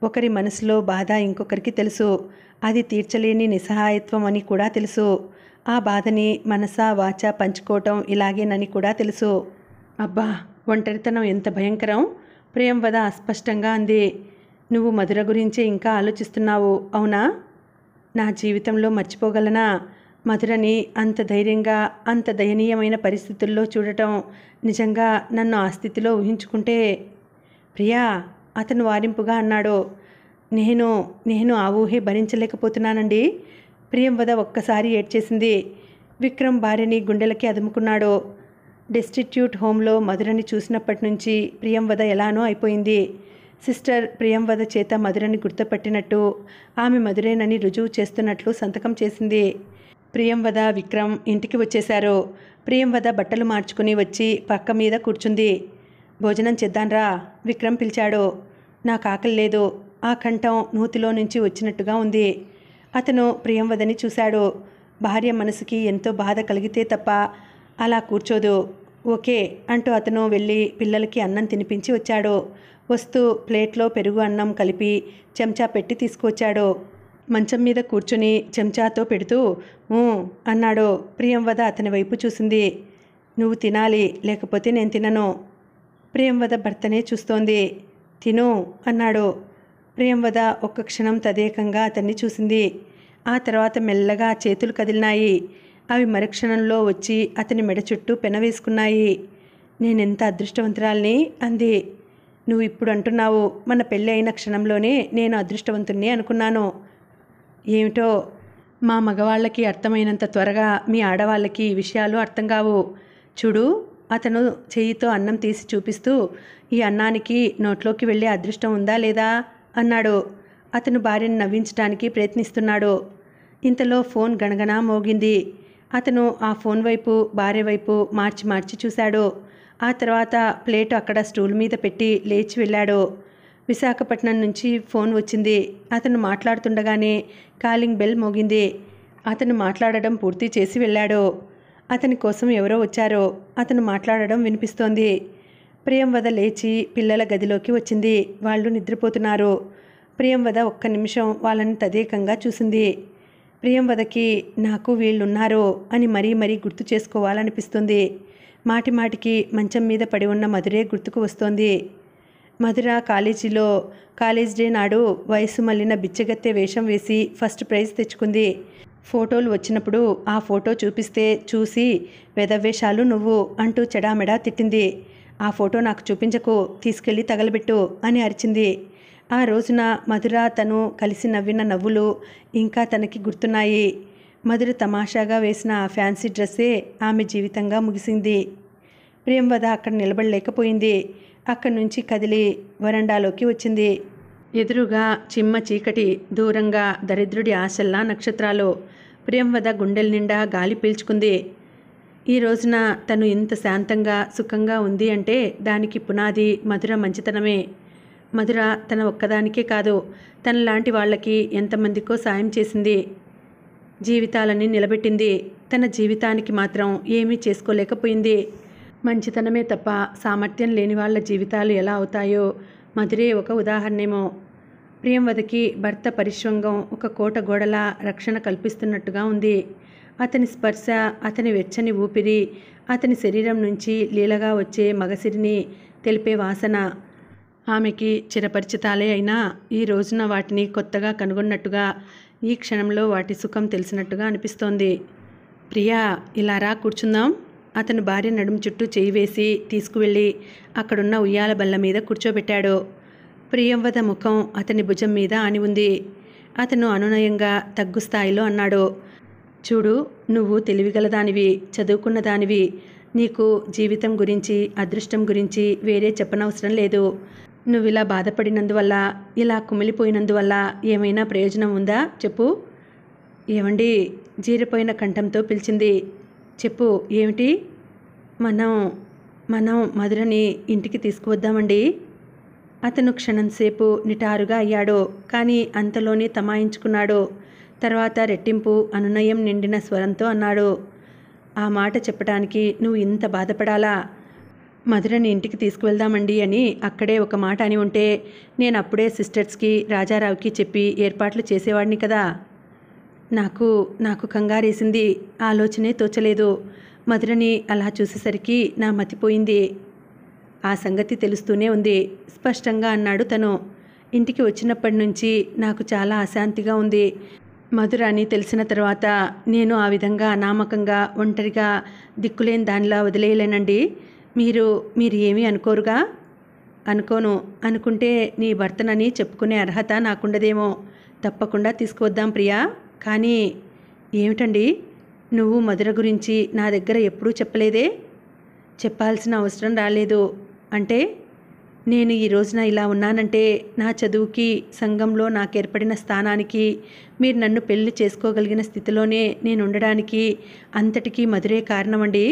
ఒకరి మనసులో బాధ ఇంకొకరికి తెలుసు అది తీర్చలేని నిస్సహాయత్వం అని కూడా తెలుసు ఆ బాధని మనసా వాచ పంచుకోవటం ఇలాగేనని కూడా తెలుసు అబ్బా ఒంటరితనం ఎంత భయంకరం ప్రేమవద అస్పష్టంగా అంది నువ్వు మధుర గురించే ఇంకా ఆలోచిస్తున్నావు అవునా నా జీవితంలో మర్చిపోగలనా మధురని అంత ధైర్యంగా అంత దయనీయమైన పరిస్థితుల్లో చూడటం నిజంగా నన్ను ఆ స్థితిలో ఊహించుకుంటే ప్రియా అతను వారింపుగా అన్నాడు నేను నేను ఆ ఊహే భరించలేకపోతున్నానండి ప్రియంవద ఒక్కసారి ఏడ్చేసింది విక్రమ్ భార్యని గుండెలకి అదుముకున్నాడు డెస్టిట్యూట్ హోంలో మధురని చూసినప్పటి నుంచి ప్రియంవద ఎలానో అయిపోయింది సిస్టర్ ప్రియంవద చేత మధురని గుర్తుపట్టినట్టు ఆమె మధురేనని రుజువు చేస్తున్నట్లు సంతకం చేసింది ప్రియంవద విక్రమ్ ఇంటికి వచ్చేశారు ప్రియంవద బట్టలు మార్చుకుని వచ్చి పక్క మీద కూర్చుంది భోజనం చేద్దాన్రా విక్రమ్ పిలిచాడు నాకు ఆకలి లేదు ఆ కంఠం నూతిలో నుంచి వచ్చినట్టుగా ఉంది అతను ప్రియంవదని చూశాడు భార్య మనసుకి ఎంతో బాధ కలిగితే తప్ప అలా కూర్చోదు ఓకే అంటూ అతను వెళ్ళి పిల్లలకి అన్నం తినిపించి వచ్చాడు వస్తూ ప్లేట్లో పెరుగు అన్నం కలిపి చెంచా పెట్టి తీసుకొచ్చాడో మంచం మీద కూర్చుని చెంచాతో పెడుతూ అన్నాడో ప్రియంవద అతని వైపు చూసింది నువ్వు తినాలి లేకపోతే నేను తినను ప్రియంవద భర్తనే చూస్తోంది తిను అన్నాడు ప్రియంవద ఒక్క క్షణం తదేకంగా అతన్ని చూసింది ఆ తర్వాత మెల్లగా చేతులు కదిలినాయి అవి మరుక్షణంలో వచ్చి అతని మెడ చుట్టూ పెనవేసుకున్నాయి నేనెంత అదృష్టవంతురాల్ని అంది నువ్వు ఇప్పుడు అంటున్నావు మన పెళ్ళి అయిన క్షణంలోనే నేను అదృష్టవంతుణ్ణి అనుకున్నాను ఏమిటో మా మగవాళ్ళకి అర్థమైనంత త్వరగా మీ ఆడవాళ్ళకి విషయాలు అర్థం కావు చూడు అతను చేయితో అన్నం తీసి చూపిస్తూ ఈ అన్నానికి నోట్లోకి వెళ్ళే అదృష్టం ఉందా లేదా అన్నాడు అతను భార్యను నవ్వించడానికి ప్రయత్నిస్తున్నాడు ఇంతలో ఫోన్ గణగణ మోగింది అతను ఆ ఫోన్ వైపు భార్య వైపు మార్చి మార్చి చూశాడు ఆ తర్వాత ప్లేటు అక్కడ స్టూల్ మీద పెట్టి లేచి వెళ్ళాడు విశాఖపట్నం నుంచి ఫోన్ వచ్చింది అతను మాట్లాడుతుండగానే కాలింగ్ బెల్ మోగింది అతను మాట్లాడడం పూర్తి చేసి వెళ్ళాడు అతని కోసం ఎవరో వచ్చారో అతను మాట్లాడడం వినిపిస్తోంది ప్రియంవద లేచి పిల్లల గదిలోకి వచ్చింది వాళ్ళు నిద్రపోతున్నారు ప్రియంవద ఒక్క నిమిషం వాళ్ళని తదేకంగా చూసింది ప్రియంవదకి నాకు వీళ్ళున్నారు అని మరీ మరీ గుర్తు చేసుకోవాలనిపిస్తుంది మాటి మాటికి మంచం మీద పడి ఉన్న మధురే గుర్తుకు వస్తోంది మధుర కాలేజీలో కాలేజ్ డే నాడు వయసు మళ్ళిన బిచ్చగత్తె వేషం వేసి ఫస్ట్ ప్రైజ్ తెచ్చుకుంది ఫోటోలు వచ్చినప్పుడు ఆ ఫోటో చూపిస్తే చూసి వెదవేషాలు నువ్వు అంటూ చెడామెడా తిట్టింది ఆ ఫోటో నాకు చూపించకు తీసుకెళ్ళి తగలబెట్టు అని అరిచింది ఆ రోజున మధుర తను కలిసి నవ్విన నవ్వులు ఇంకా తనకి గుర్తున్నాయి మధుర తమాషాగా వేసిన ఆ ఫ్యాన్సీ డ్రెస్సే ఆమె జీవితంగా ముగిసింది ప్రేమవద అక్కడ నిలబడలేకపోయింది అక్కడి నుంచి కదిలి వరండాలోకి వచ్చింది ఎదురుగా చిమ్మ చీకటి దూరంగా దరిద్రుడి ఆశల్లా నక్షత్రాలు ప్రేమవద గుండెల నిండా గాలి పీల్చుకుంది ఈ రోజున తను ఇంత శాంతంగా సుఖంగా ఉంది అంటే దానికి పునాది మధుర మంచితనమే మధుర తన ఒక్కదానికే కాదు తనలాంటి వాళ్ళకి ఎంతమందికో సాయం చేసింది జీవితాలని నిలబెట్టింది తన జీవితానికి మాత్రం ఏమీ చేసుకోలేకపోయింది మంచితనమే తప్ప సామర్థ్యం లేని వాళ్ళ జీవితాలు ఎలా అవుతాయో మధురే ఒక ఉదాహరణేమో ప్రియంవదకి భర్త పరిశ్వంగం ఒక కోట గోడల రక్షణ కల్పిస్తున్నట్టుగా ఉంది అతని స్పర్శ అతని వెచ్చని ఊపిరి అతని శరీరం నుంచి లీలగా వచ్చే మగసిరిని తెలిపే వాసన ఆమెకి చిరపరిచితాలే అయినా ఈ రోజున వాటిని కొత్తగా కనుగొన్నట్టుగా ఈ క్షణంలో వాటి సుఖం తెలిసినట్టుగా అనిపిస్తోంది ప్రియా ఇలా రా కూర్చుందాం అతను భార్య నడుము చుట్టూ చేయి వేసి తీసుకువెళ్ళి అక్కడున్న ఉయ్యాల బల్ల మీద కూర్చోబెట్టాడు ప్రియంవద ముఖం అతని భుజం మీద ఆని ఉంది అతను అనునయంగా తగ్గు స్థాయిలో అన్నాడు చూడు నువ్వు తెలివిగలదానివి దానివి నీకు జీవితం గురించి అదృష్టం గురించి వేరే చెప్పనవసరం లేదు నువ్వు ఇలా బాధపడినందువల్ల ఇలా కుమిలిపోయినందువల్ల ఏమైనా ప్రయోజనం ఉందా చెప్పు ఏమండి జీరిపోయిన కంఠంతో పిలిచింది చెప్పు ఏమిటి మనం మనం మధురని ఇంటికి తీసుకువద్దామండి అతను క్షణం సేపు నిటారుగా అయ్యాడు కానీ అంతలోనే తమాయించుకున్నాడు తర్వాత రెట్టింపు అనునయం నిండిన స్వరంతో అన్నాడు ఆ మాట చెప్పడానికి నువ్వు ఇంత బాధపడాలా మధురని ఇంటికి తీసుకువెళ్దామండి అని అక్కడే ఒక మాట అని ఉంటే నేను అప్పుడే సిస్టర్స్కి రాజారావుకి చెప్పి ఏర్పాట్లు చేసేవాడిని కదా నాకు నాకు కంగారేసింది ఆలోచనే తోచలేదు మధురని అలా చూసేసరికి నా మతిపోయింది ఆ సంగతి తెలుస్తూనే ఉంది స్పష్టంగా అన్నాడు తను ఇంటికి వచ్చినప్పటి నుంచి నాకు చాలా అశాంతిగా ఉంది మధుర అని తెలిసిన తర్వాత నేను ఆ విధంగా అనామకంగా ఒంటరిగా దిక్కులేని దానిలా వదిలేయలేనండి మీరు మీరు ఏమీ అనుకోరుగా అనుకోను అనుకుంటే నీ భర్తనని చెప్పుకునే అర్హత నాకుండదేమో తప్పకుండా తీసుకువద్దాం ప్రియా కానీ ఏమిటండి నువ్వు మధుర గురించి నా దగ్గర ఎప్పుడూ చెప్పలేదే చెప్పాల్సిన అవసరం రాలేదు అంటే నేను ఈ రోజున ఇలా ఉన్నానంటే నా చదువుకి సంఘంలో నాకు ఏర్పడిన స్థానానికి మీరు నన్ను పెళ్లి చేసుకోగలిగిన స్థితిలోనే నేను ఉండడానికి అంతటికీ మధురే కారణమండి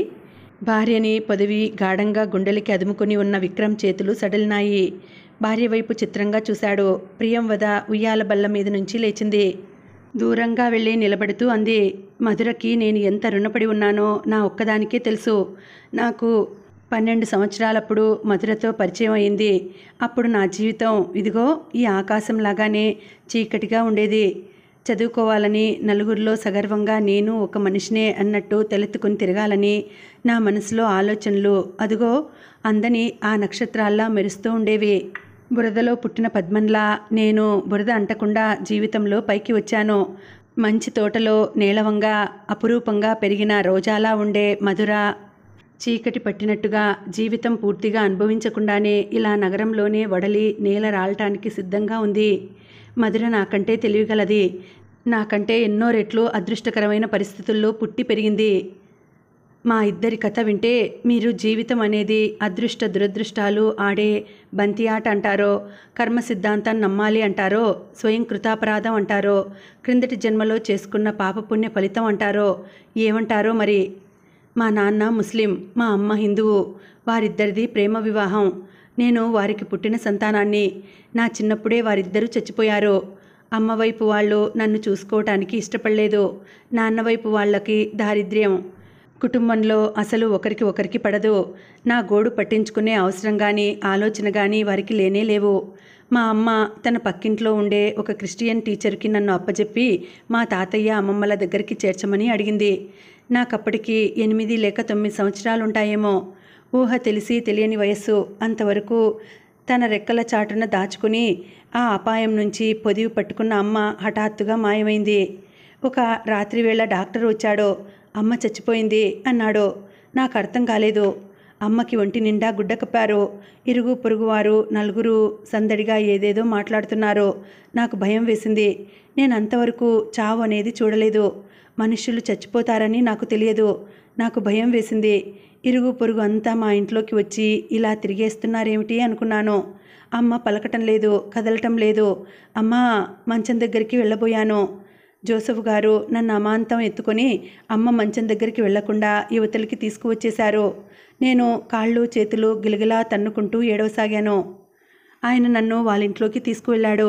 భార్యని పదవి గాఢంగా గుండెలకి అదుముకుని ఉన్న విక్రమ్ చేతులు సడలినాయి భార్య వైపు చిత్రంగా చూశాడు ప్రియం వద ఉయ్యాల బల్ల మీద నుంచి లేచింది దూరంగా వెళ్ళి నిలబడుతూ అంది మధురకి నేను ఎంత రుణపడి ఉన్నానో నా ఒక్కదానికే తెలుసు నాకు పన్నెండు సంవత్సరాలప్పుడు మధురతో పరిచయం అయింది అప్పుడు నా జీవితం ఇదిగో ఈ ఆకాశంలాగానే చీకటిగా ఉండేది చదువుకోవాలని నలుగురిలో సగర్వంగా నేను ఒక మనిషినే అన్నట్టు తలెత్తుకుని తిరగాలని నా మనసులో ఆలోచనలు అదుగో అందని ఆ నక్షత్రాల్లా మెరుస్తూ ఉండేవి బురదలో పుట్టిన పద్మంలా నేను బురద అంటకుండా జీవితంలో పైకి వచ్చాను మంచి తోటలో నీలవంగా అపురూపంగా పెరిగిన రోజాలా ఉండే మధుర చీకటి పట్టినట్టుగా జీవితం పూర్తిగా అనుభవించకుండానే ఇలా నగరంలోనే వడలి నేల రాలటానికి సిద్ధంగా ఉంది మధుర నాకంటే తెలివిగలది నాకంటే ఎన్నో రెట్లు అదృష్టకరమైన పరిస్థితుల్లో పుట్టి పెరిగింది మా ఇద్దరి కథ వింటే మీరు జీవితం అనేది అదృష్ట దురదృష్టాలు ఆడే బంతి ఆట అంటారో కర్మ సిద్ధాంతాన్ని నమ్మాలి అంటారో స్వయం కృతాపరాధం అంటారో క్రిందటి జన్మలో చేసుకున్న పాపపుణ్య ఫలితం అంటారో ఏమంటారో మరి మా నాన్న ముస్లిం మా అమ్మ హిందువు వారిద్దరిది ప్రేమ వివాహం నేను వారికి పుట్టిన సంతానాన్ని నా చిన్నప్పుడే వారిద్దరూ చచ్చిపోయారు అమ్మవైపు వాళ్ళు నన్ను చూసుకోవటానికి ఇష్టపడలేదు నాన్నవైపు వాళ్ళకి దారిద్ర్యం కుటుంబంలో అసలు ఒకరికి ఒకరికి పడదు నా గోడు పట్టించుకునే అవసరం కానీ ఆలోచన కానీ వారికి లేనే లేవు మా అమ్మ తన పక్కింట్లో ఉండే ఒక క్రిస్టియన్ టీచర్కి నన్ను అప్పజెప్పి మా తాతయ్య అమ్మమ్మల దగ్గరికి చేర్చమని అడిగింది నాకప్పటికి ఎనిమిది లేక తొమ్మిది సంవత్సరాలుంటాయేమో ఊహ తెలిసి తెలియని వయస్సు అంతవరకు తన రెక్కల చాటున దాచుకుని ఆ అపాయం నుంచి పొదివి పట్టుకున్న అమ్మ హఠాత్తుగా మాయమైంది ఒక రాత్రి వేళ డాక్టర్ వచ్చాడో అమ్మ చచ్చిపోయింది అన్నాడో నాకు అర్థం కాలేదు అమ్మకి ఒంటి నిండా గుడ్డ కప్పారు ఇరుగు పొరుగువారు నలుగురు సందడిగా ఏదేదో మాట్లాడుతున్నారు నాకు భయం వేసింది నేను అంతవరకు చావు అనేది చూడలేదు మనుషులు చచ్చిపోతారని నాకు తెలియదు నాకు భయం వేసింది ఇరుగు పొరుగు అంతా మా ఇంట్లోకి వచ్చి ఇలా తిరిగేస్తున్నారేమిటి అనుకున్నాను అమ్మ పలకటం లేదు కదలటం లేదు అమ్మ మంచం దగ్గరికి వెళ్ళబోయాను జోసఫ్ గారు నన్ను అమాంతం ఎత్తుకొని అమ్మ మంచం దగ్గరికి వెళ్లకుండా యువతలకి తీసుకువచ్చేశారు నేను కాళ్ళు చేతులు గిలగిలా తన్నుకుంటూ ఏడవసాగాను ఆయన నన్ను వాళ్ళ ఇంట్లోకి తీసుకువెళ్ళాడు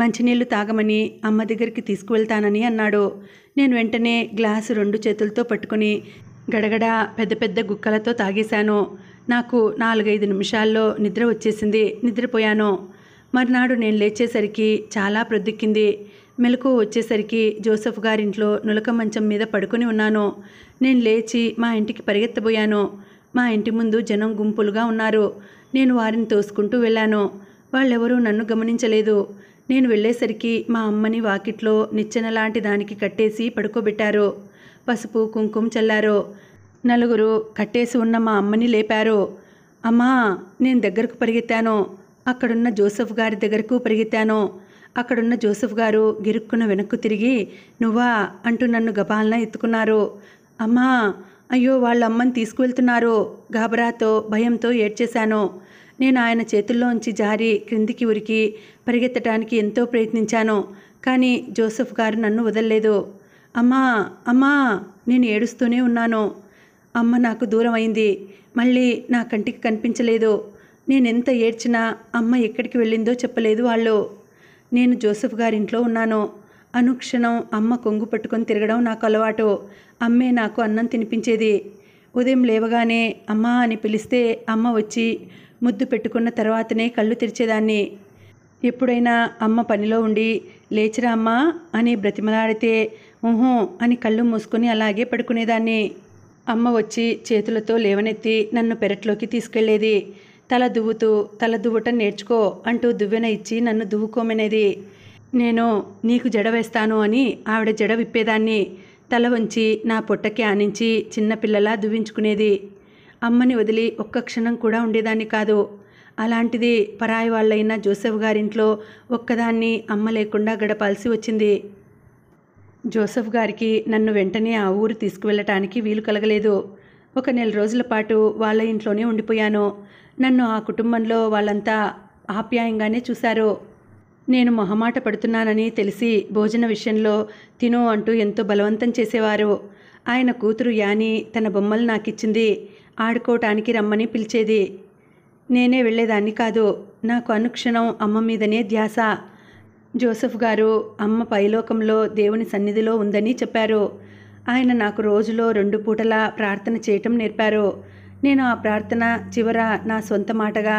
మంచినీళ్లు తాగమని అమ్మ దగ్గరికి తీసుకువెళ్తానని అన్నాడు నేను వెంటనే గ్లాసు రెండు చేతులతో పట్టుకుని గడగడ పెద్ద పెద్ద గుక్కలతో తాగేశాను నాకు నాలుగైదు నిమిషాల్లో నిద్ర వచ్చేసింది నిద్రపోయాను మర్నాడు నేను లేచేసరికి చాలా ప్రొద్దుక్కింది మెలకు వచ్చేసరికి జోసెఫ్ గారింట్లో నులక మంచం మీద పడుకుని ఉన్నాను నేను లేచి మా ఇంటికి పరిగెత్తబోయాను మా ఇంటి ముందు జనం గుంపులుగా ఉన్నారు నేను వారిని తోసుకుంటూ వెళ్ళాను వాళ్ళెవరూ నన్ను గమనించలేదు నేను వెళ్ళేసరికి మా అమ్మని వాకిట్లో నిచ్చెన లాంటి దానికి కట్టేసి పడుకోబెట్టారు పసుపు కుంకుమ చల్లారు నలుగురు కట్టేసి ఉన్న మా అమ్మని లేపారు అమ్మా నేను దగ్గరకు పరిగెత్తాను అక్కడున్న జోసెఫ్ గారి దగ్గరకు పరిగెత్తాను అక్కడున్న జోసెఫ్ గారు గిరుక్కున వెనక్కు తిరిగి నువ్వా అంటూ నన్ను గబాలన ఎత్తుకున్నారు అమ్మా అయ్యో వాళ్ళ అమ్మని తీసుకువెళ్తున్నారు గాబరాతో భయంతో ఏడ్చేశాను నేను ఆయన చేతుల్లోంచి జారి క్రిందికి ఉరికి పరిగెత్తడానికి ఎంతో ప్రయత్నించాను కానీ జోసెఫ్ గారు నన్ను వదల్లేదు అమ్మా అమ్మా నేను ఏడుస్తూనే ఉన్నాను అమ్మ నాకు దూరం అయింది మళ్ళీ నా కంటికి కనిపించలేదు నేనెంత ఏడ్చినా అమ్మ ఎక్కడికి వెళ్ళిందో చెప్పలేదు వాళ్ళు నేను జోసెఫ్ గారింట్లో ఉన్నాను అనుక్షణం అమ్మ కొంగు పట్టుకొని తిరగడం నాకు అలవాటు అమ్మే నాకు అన్నం తినిపించేది ఉదయం లేవగానే అమ్మ అని పిలిస్తే అమ్మ వచ్చి ముద్దు పెట్టుకున్న తర్వాతనే కళ్ళు తెరిచేదాన్ని ఎప్పుడైనా అమ్మ పనిలో ఉండి లేచిరా అమ్మా అని బ్రతిమలాడితే ఊహో అని కళ్ళు మూసుకొని అలాగే పడుకునేదాన్ని అమ్మ వచ్చి చేతులతో లేవనెత్తి నన్ను పెరట్లోకి తీసుకెళ్లేది తల దువ్వుతూ తల దువ్వటం నేర్చుకో అంటూ దువ్వెన ఇచ్చి నన్ను దువ్వుకోమనేది నేను నీకు జడ వేస్తాను అని ఆవిడ జడ విప్పేదాన్ని తల వంచి నా పొట్టకి ఆనించి చిన్నపిల్లలా దువ్వించుకునేది అమ్మని వదిలి ఒక్క క్షణం కూడా ఉండేదాన్ని కాదు అలాంటిది పరాయి వాళ్ళైన జోసెఫ్ గారింట్లో ఒక్కదాన్ని అమ్మ లేకుండా గడపాల్సి వచ్చింది జోసెఫ్ గారికి నన్ను వెంటనే ఆ ఊరు తీసుకువెళ్ళటానికి వీలు కలగలేదు ఒక నెల రోజుల పాటు వాళ్ళ ఇంట్లోనే ఉండిపోయాను నన్ను ఆ కుటుంబంలో వాళ్ళంతా ఆప్యాయంగానే చూశారు నేను మొహమాట పడుతున్నానని తెలిసి భోజన విషయంలో తిను అంటూ ఎంతో బలవంతం చేసేవారు ఆయన కూతురు యాని తన బొమ్మలు నాకిచ్చింది ఆడుకోవటానికి రమ్మని పిలిచేది నేనే వెళ్ళేదాన్ని కాదు నాకు అనుక్షణం అమ్మ మీదనే ధ్యాస జోసెఫ్ గారు అమ్మ పైలోకంలో దేవుని సన్నిధిలో ఉందని చెప్పారు ఆయన నాకు రోజులో రెండు పూటలా ప్రార్థన చేయటం నేర్పారు నేను ఆ ప్రార్థన చివర నా సొంత మాటగా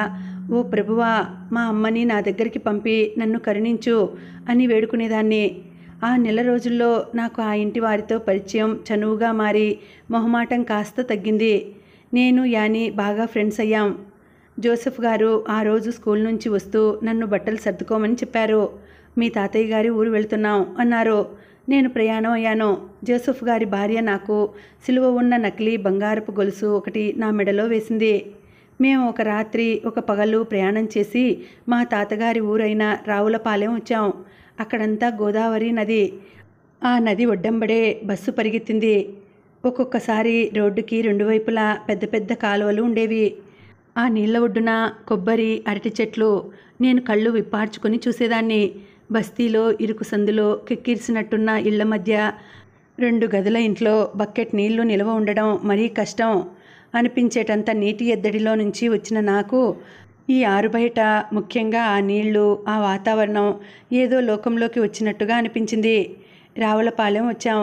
ఓ ప్రభువా మా అమ్మని నా దగ్గరికి పంపి నన్ను కరుణించు అని వేడుకునేదాన్ని ఆ నెల రోజుల్లో నాకు ఆ ఇంటి వారితో పరిచయం చనువుగా మారి మొహమాటం కాస్త తగ్గింది నేను యాని బాగా ఫ్రెండ్స్ అయ్యాం జోసెఫ్ గారు ఆ రోజు స్కూల్ నుంచి వస్తూ నన్ను బట్టలు సర్దుకోమని చెప్పారు మీ తాతయ్య గారి ఊరు వెళ్తున్నాం అన్నారు నేను ప్రయాణం అయ్యాను జోసఫ్ గారి భార్య నాకు సిలువ ఉన్న నకిలీ బంగారపు గొలుసు ఒకటి నా మెడలో వేసింది మేము ఒక రాత్రి ఒక పగలు ప్రయాణం చేసి మా తాతగారి ఊరైన రావులపాలెం వచ్చాం అక్కడంతా గోదావరి నది ఆ నది ఒడ్డంబడే బస్సు పరిగెత్తింది ఒక్కొక్కసారి రోడ్డుకి రెండు వైపులా పెద్ద పెద్ద కాలువలు ఉండేవి ఆ నీళ్ళ ఒడ్డున కొబ్బరి అరటి చెట్లు నేను కళ్ళు విప్పార్చుకుని చూసేదాన్ని బస్తీలో ఇరుకు సందులో కిక్కిరిసినట్టున్న ఇళ్ల మధ్య రెండు గదుల ఇంట్లో బకెట్ నీళ్లు నిలవ ఉండడం మరీ కష్టం అనిపించేటంత నీటి ఎద్దడిలో నుంచి వచ్చిన నాకు ఈ ఆరుబయట ముఖ్యంగా ఆ నీళ్లు ఆ వాతావరణం ఏదో లోకంలోకి వచ్చినట్టుగా అనిపించింది రావులపాలెం వచ్చాం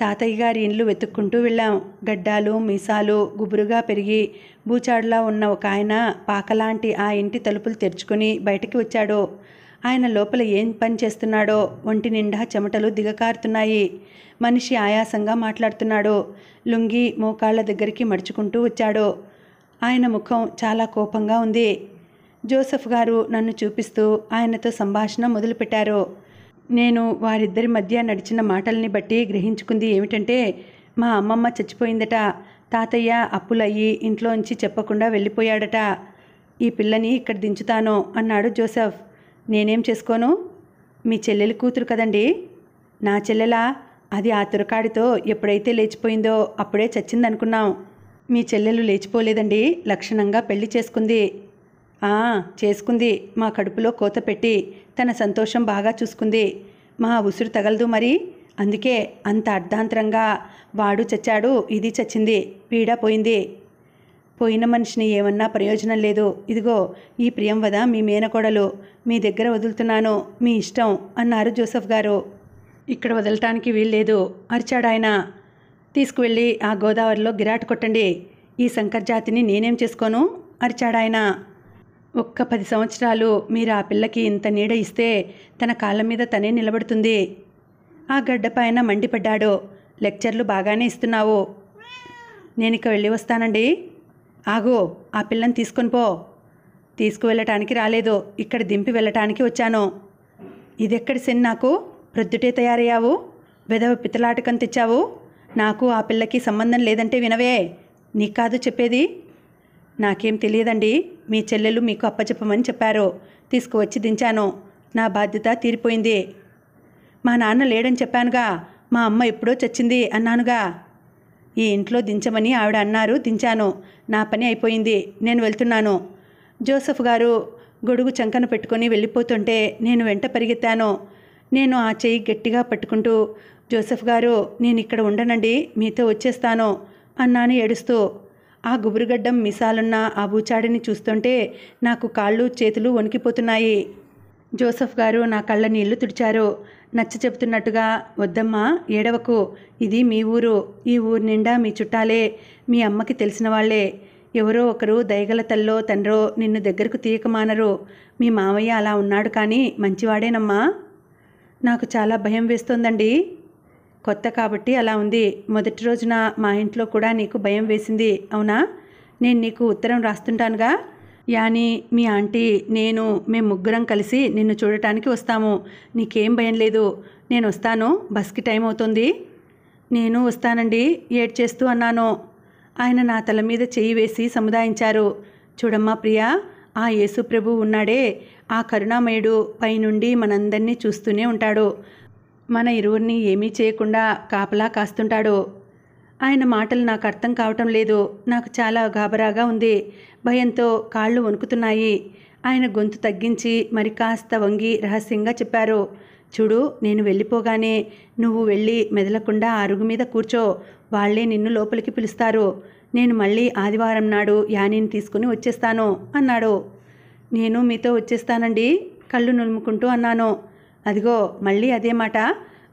తాతయ్య గారి ఇండ్లు వెతుక్కుంటూ వెళ్ళాం గడ్డాలు మీసాలు గుబురుగా పెరిగి బూచాడులా ఉన్న ఒక ఆయన పాకలాంటి ఆ ఇంటి తలుపులు తెరుచుకుని బయటకి వచ్చాడు ఆయన లోపల ఏం పని చేస్తున్నాడో ఒంటి నిండా చెమటలు దిగకారుతున్నాయి మనిషి ఆయాసంగా మాట్లాడుతున్నాడు లుంగి మోకాళ్ళ దగ్గరికి మడుచుకుంటూ వచ్చాడు ఆయన ముఖం చాలా కోపంగా ఉంది జోసెఫ్ గారు నన్ను చూపిస్తూ ఆయనతో సంభాషణ మొదలుపెట్టారు నేను వారిద్దరి మధ్య నడిచిన మాటల్ని బట్టి గ్రహించుకుంది ఏమిటంటే మా అమ్మమ్మ చచ్చిపోయిందట తాతయ్య అప్పులయ్యి ఇంట్లోంచి చెప్పకుండా వెళ్ళిపోయాడట ఈ పిల్లని ఇక్కడ దించుతాను అన్నాడు జోసెఫ్ నేనేం చేసుకోను మీ చెల్లెలి కూతురు కదండి నా చెల్లెలా అది ఆ తురకాడితో ఎప్పుడైతే లేచిపోయిందో అప్పుడే చచ్చిందనుకున్నాం మీ చెల్లెలు లేచిపోలేదండి లక్షణంగా పెళ్లి చేసుకుంది చేసుకుంది మా కడుపులో కోత పెట్టి తన సంతోషం బాగా చూసుకుంది మా ఉసురు తగలదు మరి అందుకే అంత అర్ధాంతరంగా వాడు చచ్చాడు ఇది చచ్చింది పీడ పోయింది పోయిన మనిషిని ఏమన్నా ప్రయోజనం లేదు ఇదిగో ఈ ప్రియంవద మీ మేనకోడలు మీ దగ్గర వదులుతున్నాను మీ ఇష్టం అన్నారు జోసఫ్ గారు ఇక్కడ వదలటానికి వీల్లేదు అరిచాడాయన తీసుకువెళ్ళి ఆ గోదావరిలో గిరాట కొట్టండి ఈ శంకర్జాతిని నేనేం చేసుకోను అరిచాడాయన ఒక్క పది సంవత్సరాలు మీరు ఆ పిల్లకి ఇంత నీడ ఇస్తే తన కాళ్ళ మీద తనే నిలబడుతుంది ఆ గడ్డపైన మండిపడ్డాడు లెక్చర్లు బాగానే ఇస్తున్నావు నేను ఇక వెళ్ళి వస్తానండి ఆగు ఆ పిల్లని తీసుకొని పో తీసుకువెళ్ళటానికి రాలేదు ఇక్కడ దింపి వెళ్ళటానికి వచ్చాను ఇదెక్కడి సెన్ నాకు ప్రొద్దుటే తయారయ్యావు విధవ పితలాటకం తెచ్చావు నాకు ఆ పిల్లకి సంబంధం లేదంటే వినవే నీ కాదు చెప్పేది నాకేం తెలియదండి మీ చెల్లెలు మీకు అప్పచెప్పమని చెప్పారు తీసుకువచ్చి దించాను నా బాధ్యత తీరిపోయింది మా నాన్న లేడని చెప్పానుగా మా అమ్మ ఎప్పుడో చచ్చింది అన్నానుగా ఈ ఇంట్లో దించమని ఆవిడ అన్నారు దించాను నా పని అయిపోయింది నేను వెళ్తున్నాను జోసఫ్ గారు గొడుగు చంకన పెట్టుకొని వెళ్ళిపోతుంటే నేను వెంట పరిగెత్తాను నేను ఆ చెయ్యి గట్టిగా పట్టుకుంటూ జోసఫ్ గారు నేను ఇక్కడ ఉండనండి మీతో వచ్చేస్తాను అన్నాను ఏడుస్తూ ఆ గుబురుగడ్డం మిసాలున్న ఆ బూచాడిని చూస్తుంటే నాకు కాళ్ళు చేతులు వణికిపోతున్నాయి జోసఫ్ గారు నా కళ్ళ నీళ్లు తుడిచారు నచ్చ చెబుతున్నట్టుగా వద్దమ్మా ఏడవకు ఇది మీ ఊరు ఈ ఊరు నిండా మీ చుట్టాలే మీ అమ్మకి తెలిసిన వాళ్ళే ఎవరో ఒకరు దయగల తల్లో తండ్రో నిన్ను దగ్గరకు తీయకమానరు మీ మామయ్య అలా ఉన్నాడు కానీ మంచివాడేనమ్మా నాకు చాలా భయం వేస్తోందండి కొత్త కాబట్టి అలా ఉంది మొదటి రోజున మా ఇంట్లో కూడా నీకు భయం వేసింది అవునా నేను నీకు ఉత్తరం రాస్తుంటానుగా యాని మీ ఆంటీ నేను మేము ముగ్గురం కలిసి నిన్ను చూడటానికి వస్తాము నీకేం భయం లేదు నేను వస్తాను బస్కి టైం అవుతుంది నేను వస్తానండి ఏడ్ చేస్తూ అన్నాను ఆయన నా తల మీద చేయి వేసి సముదాయించారు చూడమ్మా ప్రియా ఆ యేసు ప్రభు ఉన్నాడే ఆ కరుణామయుడు పైనుండి మనందరినీ చూస్తూనే ఉంటాడు మన ఇరువురిని ఏమీ చేయకుండా కాపలా కాస్తుంటాడు ఆయన మాటలు నాకు అర్థం కావటం లేదు నాకు చాలా గాబరాగా ఉంది భయంతో కాళ్ళు వణుకుతున్నాయి ఆయన గొంతు తగ్గించి మరి కాస్త వంగి రహస్యంగా చెప్పారు చూడు నేను వెళ్ళిపోగానే నువ్వు వెళ్ళి మెదలకుండా అరుగు మీద కూర్చో వాళ్లే నిన్ను లోపలికి పిలుస్తారు నేను మళ్ళీ ఆదివారం నాడు యానీని తీసుకుని వచ్చేస్తాను అన్నాడు నేను మీతో వచ్చేస్తానండి కళ్ళు నులుముకుంటూ అన్నాను అదిగో మళ్ళీ అదే మాట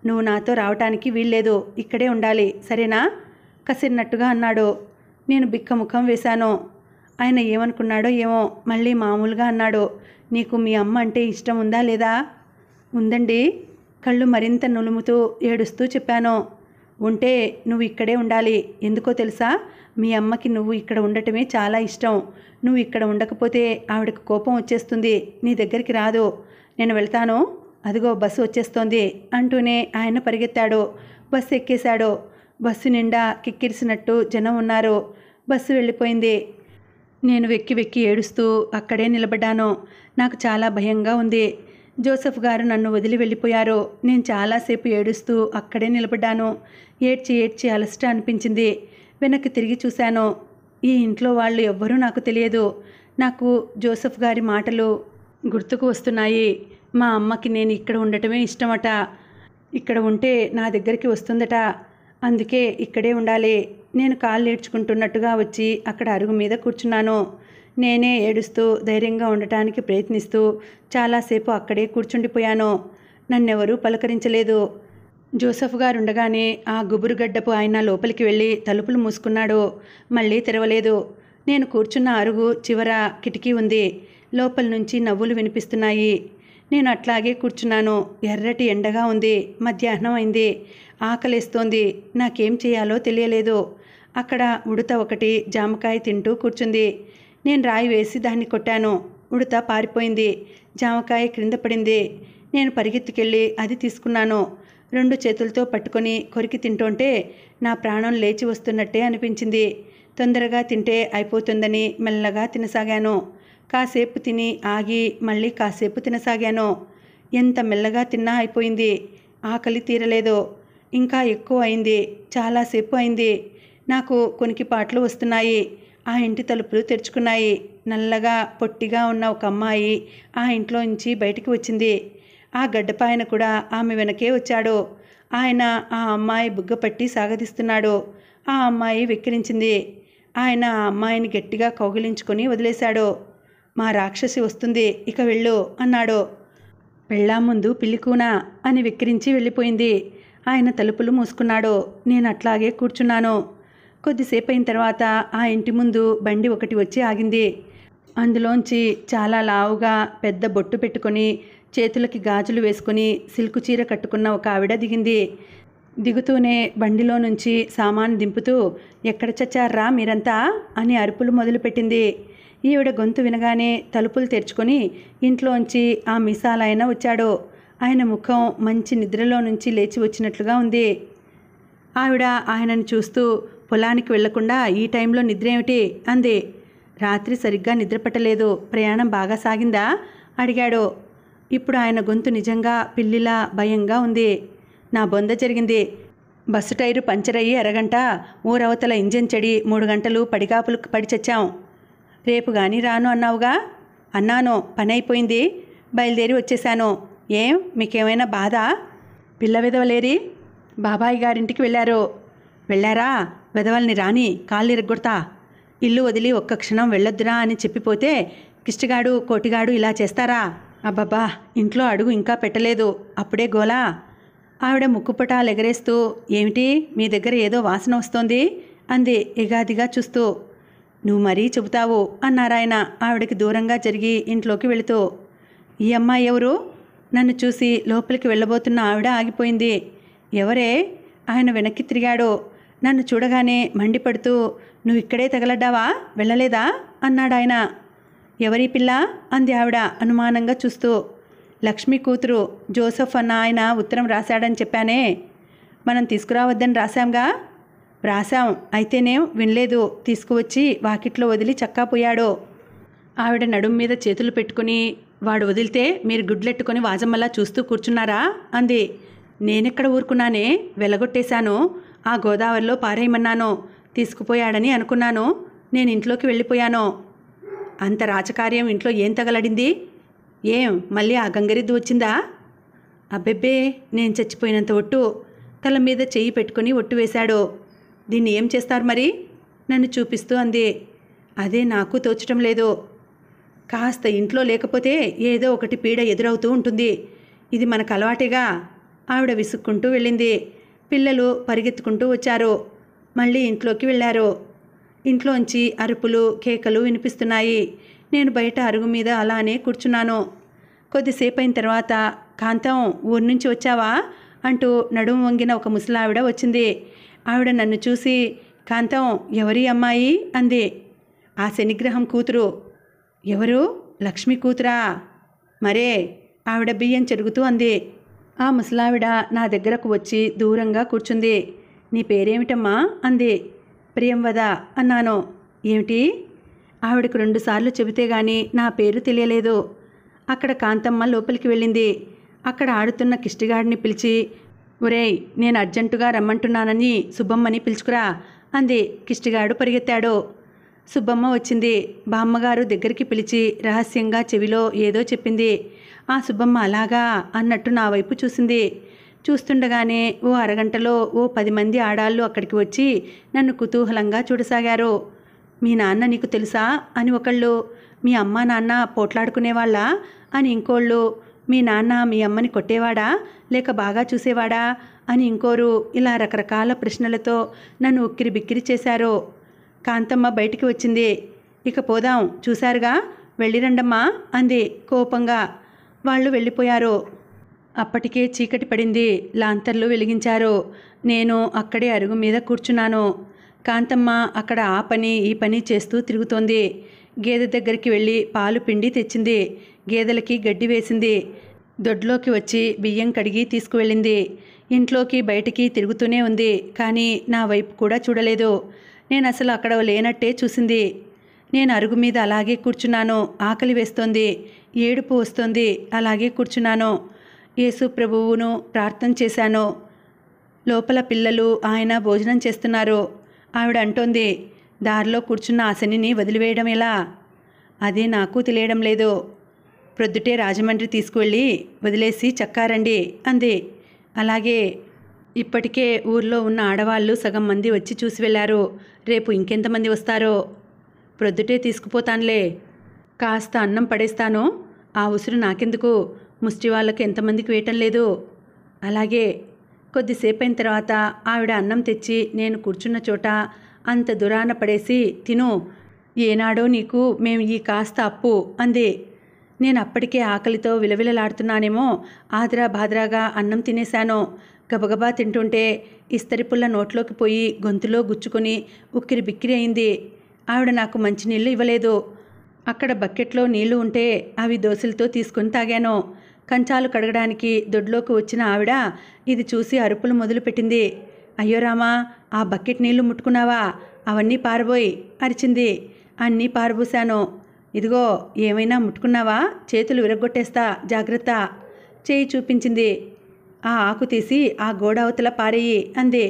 నువ్వు నాతో రావటానికి వీల్లేదు ఇక్కడే ఉండాలి సరేనా కసిరినట్టుగా అన్నాడు నేను బిక్కముఖం వేశాను ఆయన ఏమనుకున్నాడో ఏమో మళ్ళీ మామూలుగా అన్నాడు నీకు మీ అమ్మ అంటే ఇష్టం ఉందా లేదా ఉందండి కళ్ళు మరింత నులుముతూ ఏడుస్తూ చెప్పాను ఉంటే నువ్వు ఇక్కడే ఉండాలి ఎందుకో తెలుసా మీ అమ్మకి నువ్వు ఇక్కడ ఉండటమే చాలా ఇష్టం నువ్వు ఇక్కడ ఉండకపోతే ఆవిడకు కోపం వచ్చేస్తుంది నీ దగ్గరికి రాదు నేను వెళ్తాను అదిగో బస్సు వచ్చేస్తోంది అంటూనే ఆయన పరిగెత్తాడు బస్సు ఎక్కేశాడు బస్సు నిండా కిక్కిరిసినట్టు జనం ఉన్నారు బస్సు వెళ్ళిపోయింది నేను వెక్కి వెక్కి ఏడుస్తూ అక్కడే నిలబడ్డాను నాకు చాలా భయంగా ఉంది జోసెఫ్ గారు నన్ను వదిలి వెళ్ళిపోయారు నేను చాలాసేపు ఏడుస్తూ అక్కడే నిలబడ్డాను ఏడ్చి ఏడ్చి అలసట అనిపించింది వెనక్కి తిరిగి చూశాను ఈ ఇంట్లో వాళ్ళు ఎవ్వరూ నాకు తెలియదు నాకు జోసెఫ్ గారి మాటలు గుర్తుకు వస్తున్నాయి మా అమ్మకి నేను ఇక్కడ ఉండటమే ఇష్టమట ఇక్కడ ఉంటే నా దగ్గరికి వస్తుందట అందుకే ఇక్కడే ఉండాలి నేను కాళ్ళు ఏడ్చుకుంటున్నట్టుగా వచ్చి అక్కడ అరుగు మీద కూర్చున్నాను నేనే ఏడుస్తూ ధైర్యంగా ఉండటానికి ప్రయత్నిస్తూ చాలాసేపు అక్కడే కూర్చుండిపోయాను నన్నెవరూ పలకరించలేదు జోసఫ్ గారు ఉండగానే ఆ గుబురుగడ్డపు ఆయన లోపలికి వెళ్ళి తలుపులు మూసుకున్నాడు మళ్ళీ తెరవలేదు నేను కూర్చున్న అరుగు చివర కిటికీ ఉంది లోపల నుంచి నవ్వులు వినిపిస్తున్నాయి నేను అట్లాగే కూర్చున్నాను ఎర్రటి ఎండగా ఉంది మధ్యాహ్నం అయింది ఆకలిస్తోంది నాకేం చేయాలో తెలియలేదు అక్కడ ఉడత ఒకటి జామకాయ తింటూ కూర్చుంది నేను రాయి వేసి దాన్ని కొట్టాను ఉడత పారిపోయింది జామకాయ క్రింద పడింది నేను పరిగెత్తుకెళ్ళి అది తీసుకున్నాను రెండు చేతులతో పట్టుకొని కొరికి తింటుంటే నా ప్రాణం లేచి వస్తున్నట్టే అనిపించింది తొందరగా తింటే అయిపోతుందని మెల్లగా తినసాగాను కాసేపు తిని ఆగి మళ్ళీ కాసేపు తినసాగాను ఎంత మెల్లగా తిన్నా అయిపోయింది ఆకలి తీరలేదు ఇంకా ఎక్కువ అయింది చాలాసేపు అయింది నాకు పాటలు వస్తున్నాయి ఆ ఇంటి తలుపులు తెరుచుకున్నాయి నల్లగా పొట్టిగా ఉన్న ఒక అమ్మాయి ఆ ఇంట్లో నుంచి బయటికి వచ్చింది ఆ గడ్డపాయన కూడా ఆమె వెనకే వచ్చాడు ఆయన ఆ అమ్మాయి బుగ్గపట్టి సాగదీస్తున్నాడు ఆ అమ్మాయి వెక్కిరించింది ఆయన ఆ అమ్మాయిని గట్టిగా కౌగిలించుకొని వదిలేశాడు మా రాక్షసి వస్తుంది ఇక వెళ్ళు అన్నాడు పెళ్ళా ముందు పిల్లికూనా అని వెక్కిరించి వెళ్ళిపోయింది ఆయన తలుపులు మూసుకున్నాడు నేను అట్లాగే కూర్చున్నాను కొద్దిసేపు అయిన తర్వాత ఆ ఇంటి ముందు బండి ఒకటి వచ్చి ఆగింది అందులోంచి చాలా లావుగా పెద్ద బొట్టు పెట్టుకొని చేతులకి గాజులు వేసుకుని సిల్కు చీర కట్టుకున్న ఒక ఆవిడ దిగింది దిగుతూనే బండిలో నుంచి సామాను దింపుతూ ఎక్కడ చచ్చారా మీరంతా అని అరుపులు మొదలుపెట్టింది ఈవిడ గొంతు వినగానే తలుపులు తెరుచుకొని ఇంట్లోంచి ఆ మిసాలైన వచ్చాడు ఆయన ముఖం మంచి నిద్రలో నుంచి లేచి వచ్చినట్లుగా ఉంది ఆవిడ ఆయనను చూస్తూ పొలానికి వెళ్లకుండా ఈ టైంలో నిద్ర ఏమిటి అంది రాత్రి సరిగ్గా నిద్రపట్టలేదు ప్రయాణం బాగా సాగిందా అడిగాడు ఇప్పుడు ఆయన గొంతు నిజంగా పిల్లిలా భయంగా ఉంది నా బొంద జరిగింది బస్సు టైరు పంచర్ అయ్యి అరగంట ఊరవతల ఇంజన్ చెడి మూడు గంటలు పడిగాపులు పడిచచ్చాం రేపు కానీ రాను అన్నావుగా అన్నాను పని అయిపోయింది బయలుదేరి వచ్చేశాను ఏం మీకేమైనా బాధ పిల్ల విధవలేరి బాబాయి గారింటికి వెళ్ళారు వెళ్ళారా విధవల్ని రాని కాళ్ళు ఇరగొడతా ఇల్లు వదిలి ఒక్క క్షణం వెళ్ళొద్దురా అని చెప్పిపోతే కిష్టగాడు కోటిగాడు ఇలా చేస్తారా అబ్బబ్బా ఇంట్లో అడుగు ఇంకా పెట్టలేదు అప్పుడే గోలా ఆవిడ ముక్కుపుటాలు ఎగరేస్తూ ఏమిటి మీ దగ్గర ఏదో వాసన వస్తోంది అంది ఎగాదిగా చూస్తూ నువ్వు మరీ చెబుతావు అన్నారాయన ఆవిడకి దూరంగా జరిగి ఇంట్లోకి వెళుతూ ఈ అమ్మాయి ఎవరు నన్ను చూసి లోపలికి వెళ్ళబోతున్న ఆవిడ ఆగిపోయింది ఎవరే ఆయన వెనక్కి తిరిగాడు నన్ను చూడగానే మండిపడుతూ నువ్వు ఇక్కడే తగలడ్డావా వెళ్ళలేదా అన్నాడు ఆయన ఎవరి పిల్ల అంది ఆవిడ అనుమానంగా చూస్తూ లక్ష్మి కూతురు జోసఫ్ అన్న ఆయన ఉత్తరం రాశాడని చెప్పానే మనం తీసుకురావద్దని రాశాంగా రాశాం అయితేనేం వినలేదు తీసుకువచ్చి వాకిట్లో వదిలి చక్కా పోయాడు ఆవిడ నడుం మీద చేతులు పెట్టుకుని వాడు వదిలితే మీరు గుడ్లెట్టుకొని వాజమ్మలా చూస్తూ కూర్చున్నారా అంది నేనెక్కడ ఊరుకున్నానే వెలగొట్టేశాను ఆ గోదావరిలో పారేయమన్నాను తీసుకుపోయాడని అనుకున్నాను నేను ఇంట్లోకి వెళ్ళిపోయాను అంత రాచకార్యం ఇంట్లో ఏం తగలడింది ఏం మళ్ళీ ఆ గంగరిద్దు వచ్చిందా అబ్బెబ్బే నేను చచ్చిపోయినంత ఒట్టు తల మీద చెయ్యి పెట్టుకుని ఒట్టు వేశాడు దీన్ని ఏం చేస్తారు మరి నన్ను చూపిస్తూ అంది అదే నాకు తోచటం లేదు కాస్త ఇంట్లో లేకపోతే ఏదో ఒకటి పీడ ఎదురవుతూ ఉంటుంది ఇది మనకు అలవాటేగా ఆవిడ విసుక్కుంటూ వెళ్ళింది పిల్లలు పరిగెత్తుకుంటూ వచ్చారు మళ్ళీ ఇంట్లోకి వెళ్ళారు ఇంట్లోంచి అరుపులు కేకలు వినిపిస్తున్నాయి నేను బయట అరుగు మీద అలానే కూర్చున్నాను కొద్దిసేపు అయిన తర్వాత కాంతం ఊరి నుంచి వచ్చావా అంటూ నడుము వంగిన ఒక ముసలావిడ వచ్చింది ఆవిడ నన్ను చూసి కాంతం ఎవరి అమ్మాయి అంది ఆ శనిగ్రహం కూతురు ఎవరు లక్ష్మి కూతురా మరే ఆవిడ బియ్యం చెరుగుతూ అంది ఆ ముసలావిడ నా దగ్గరకు వచ్చి దూరంగా కూర్చుంది నీ పేరేమిటమ్మా అంది ప్రియంవద అన్నాను ఏమిటి ఆవిడకు రెండుసార్లు చెబితే గాని నా పేరు తెలియలేదు అక్కడ కాంతమ్మ లోపలికి వెళ్ళింది అక్కడ ఆడుతున్న కిష్టిగాడిని పిలిచి ఒరేయ్ నేను అర్జెంటుగా రమ్మంటున్నానని సుబ్బమ్మని పిలుచుకురా అంది కిష్టిగాడు పరిగెత్తాడు సుబ్బమ్మ వచ్చింది బామ్మగారు దగ్గరికి పిలిచి రహస్యంగా చెవిలో ఏదో చెప్పింది ఆ సుబ్బమ్మ అలాగా అన్నట్టు నా వైపు చూసింది చూస్తుండగానే ఓ అరగంటలో ఓ పది మంది ఆడాళ్ళు అక్కడికి వచ్చి నన్ను కుతూహలంగా చూడసాగారు మీ నాన్న నీకు తెలుసా అని ఒకళ్ళు మీ అమ్మ నాన్న పోట్లాడుకునేవాళ్ళా అని ఇంకోళ్ళు మీ నాన్న మీ అమ్మని కొట్టేవాడా లేక బాగా చూసేవాడా అని ఇంకోరు ఇలా రకరకాల ప్రశ్నలతో నన్ను ఉక్కిరి బిక్కిరి చేశారు కాంతమ్మ బయటికి వచ్చింది ఇక పోదాం చూశారుగా వెళ్ళిరండమ్మా అంది కోపంగా వాళ్ళు వెళ్ళిపోయారు అప్పటికే చీకటి పడింది లాంతర్లు వెలిగించారు నేను అక్కడే అరుగు మీద కూర్చున్నాను కాంతమ్మ అక్కడ ఆ పని ఈ పని చేస్తూ తిరుగుతోంది గేదె దగ్గరికి వెళ్ళి పాలు పిండి తెచ్చింది గేదెలకి గడ్డి వేసింది దొడ్లోకి వచ్చి బియ్యం కడిగి తీసుకువెళ్ళింది ఇంట్లోకి బయటికి తిరుగుతూనే ఉంది కానీ నా వైపు కూడా చూడలేదు నేను అసలు అక్కడ లేనట్టే చూసింది నేను అరుగు మీద అలాగే కూర్చున్నాను ఆకలి వేస్తోంది ఏడుపు వస్తుంది అలాగే కూర్చున్నాను యేసు ప్రభువును ప్రార్థన చేశాను లోపల పిల్లలు ఆయన భోజనం చేస్తున్నారు ఆవిడ అంటోంది దారిలో కూర్చున్న ఆ శనిని వదిలివేయడం ఎలా అది నాకు తెలియడం లేదు ప్రొద్దుటే రాజమండ్రి తీసుకువెళ్ళి వదిలేసి చక్కారండి అంది అలాగే ఇప్పటికే ఊర్లో ఉన్న ఆడవాళ్ళు సగం మంది వచ్చి చూసి వెళ్ళారు రేపు ఇంకెంతమంది వస్తారో ప్రొద్దుటే తీసుకుపోతానులే కాస్త అన్నం పడేస్తాను ఆ ఉసురు నాకెందుకు ముష్టి వాళ్ళకి ఎంతమందికి వేయటం లేదు అలాగే కొద్దిసేపు అయిన తర్వాత ఆవిడ అన్నం తెచ్చి నేను కూర్చున్న చోట అంత దురాన పడేసి తిను ఏనాడో నీకు మేము ఈ కాస్త అప్పు అంది నేను అప్పటికే ఆకలితో విలవిలలాడుతున్నానేమో ఆదరా బాదరాగా అన్నం తినేశాను గబగబా తింటుంటే ఇస్తరి పుల్ల నోట్లోకి పోయి గొంతులో గుచ్చుకొని ఉక్కిరి బిక్కిరి అయింది ఆవిడ నాకు మంచి నీళ్లు ఇవ్వలేదు అక్కడ బకెట్లో నీళ్లు ఉంటే అవి దోశలతో తీసుకొని తాగాను కంచాలు కడగడానికి దొడ్లోకి వచ్చిన ఆవిడ ఇది చూసి అరుపులు మొదలుపెట్టింది అయ్యో రామా ఆ బకెట్ నీళ్లు ముట్టుకున్నావా అవన్నీ పారబోయి అరిచింది అన్నీ పారబోసాను ఇదిగో ఏమైనా ముట్టుకున్నావా చేతులు విరగొట్టేస్తా జాగ్రత్త చేయి చూపించింది ఆ ఆకు తీసి ఆ గోడ అవతల పారేయి అందే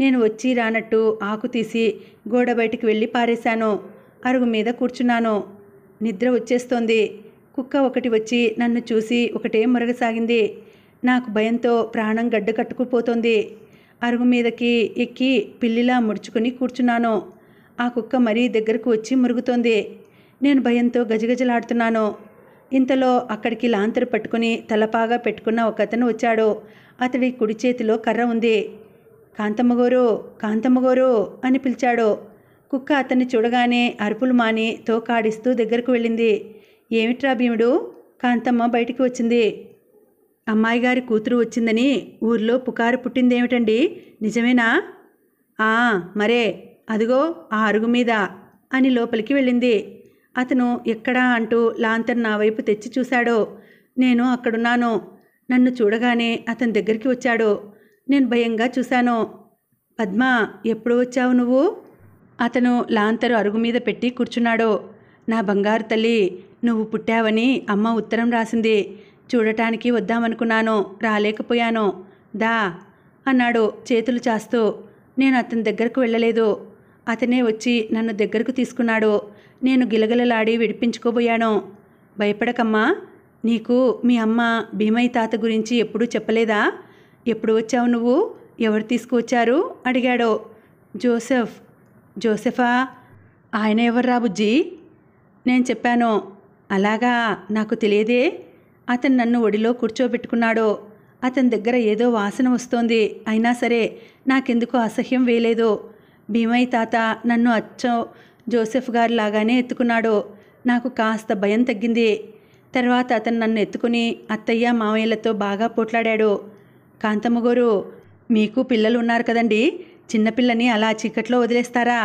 నేను వచ్చి రానట్టు ఆకు తీసి గోడ బయటికి వెళ్ళి పారేశాను అరుగు మీద కూర్చున్నాను నిద్ర వచ్చేస్తోంది కుక్క ఒకటి వచ్చి నన్ను చూసి ఒకటే మురగసాగింది నాకు భయంతో ప్రాణం గడ్డ కట్టుకుపోతోంది అరుగు మీదకి ఎక్కి పిల్లిలా ముడుచుకుని కూర్చున్నాను ఆ కుక్క మరీ దగ్గరకు వచ్చి మురుగుతోంది నేను భయంతో గజగజలాడుతున్నాను ఇంతలో అక్కడికి లాంతరు పట్టుకుని తలపాగా పెట్టుకున్న ఒక అతను వచ్చాడు అతడి కుడి చేతిలో కర్ర ఉంది కాంతమ్మగోరు కాంతమ్మగోరు అని పిలిచాడు కుక్క అతన్ని చూడగానే అరుపులు మాని తోకాడిస్తూ దగ్గరకు వెళ్ళింది ఏమిట్రా భీముడు కాంతమ్మ బయటికి వచ్చింది అమ్మాయి గారి కూతురు వచ్చిందని ఊర్లో పుకారు పుట్టిందేమిటండి నిజమేనా ఆ మరే అదిగో ఆ అరుగు మీద అని లోపలికి వెళ్ళింది అతను ఎక్కడా అంటూ లాంతర్ నా వైపు తెచ్చి చూశాడో నేను అక్కడున్నాను నన్ను చూడగానే అతని దగ్గరికి వచ్చాడు నేను భయంగా చూశాను పద్మ ఎప్పుడు వచ్చావు నువ్వు అతను లాంతరు అరుగు మీద పెట్టి కూర్చున్నాడు నా బంగారు తల్లి నువ్వు పుట్టావని అమ్మ ఉత్తరం రాసింది చూడటానికి వద్దామనుకున్నాను రాలేకపోయాను దా అన్నాడు చేతులు చాస్తూ నేను అతని దగ్గరకు వెళ్ళలేదు అతనే వచ్చి నన్ను దగ్గరకు తీసుకున్నాడు నేను గిలగిలలాడి విడిపించుకోబోయాను భయపడకమ్మా నీకు మీ అమ్మ భీమయ్య తాత గురించి ఎప్పుడూ చెప్పలేదా ఎప్పుడు వచ్చావు నువ్వు ఎవరు తీసుకువచ్చారు అడిగాడు జోసెఫ్ జోసెఫా ఆయన ఎవర్రా బుజ్జి నేను చెప్పాను అలాగా నాకు తెలియదే అతను నన్ను ఒడిలో కూర్చోబెట్టుకున్నాడు అతని దగ్గర ఏదో వాసన వస్తోంది అయినా సరే నాకెందుకో అసహ్యం వేయలేదు భీమయ్య తాత నన్ను అచ్చం జోసెఫ్ గారి లాగానే ఎత్తుకున్నాడో నాకు కాస్త భయం తగ్గింది తర్వాత అతను నన్ను ఎత్తుకుని అత్తయ్య మామయ్యలతో బాగా పోట్లాడాడు కాంతమ్మ గారు మీకు పిల్లలు ఉన్నారు కదండి చిన్నపిల్లని అలా చీకట్లో వదిలేస్తారా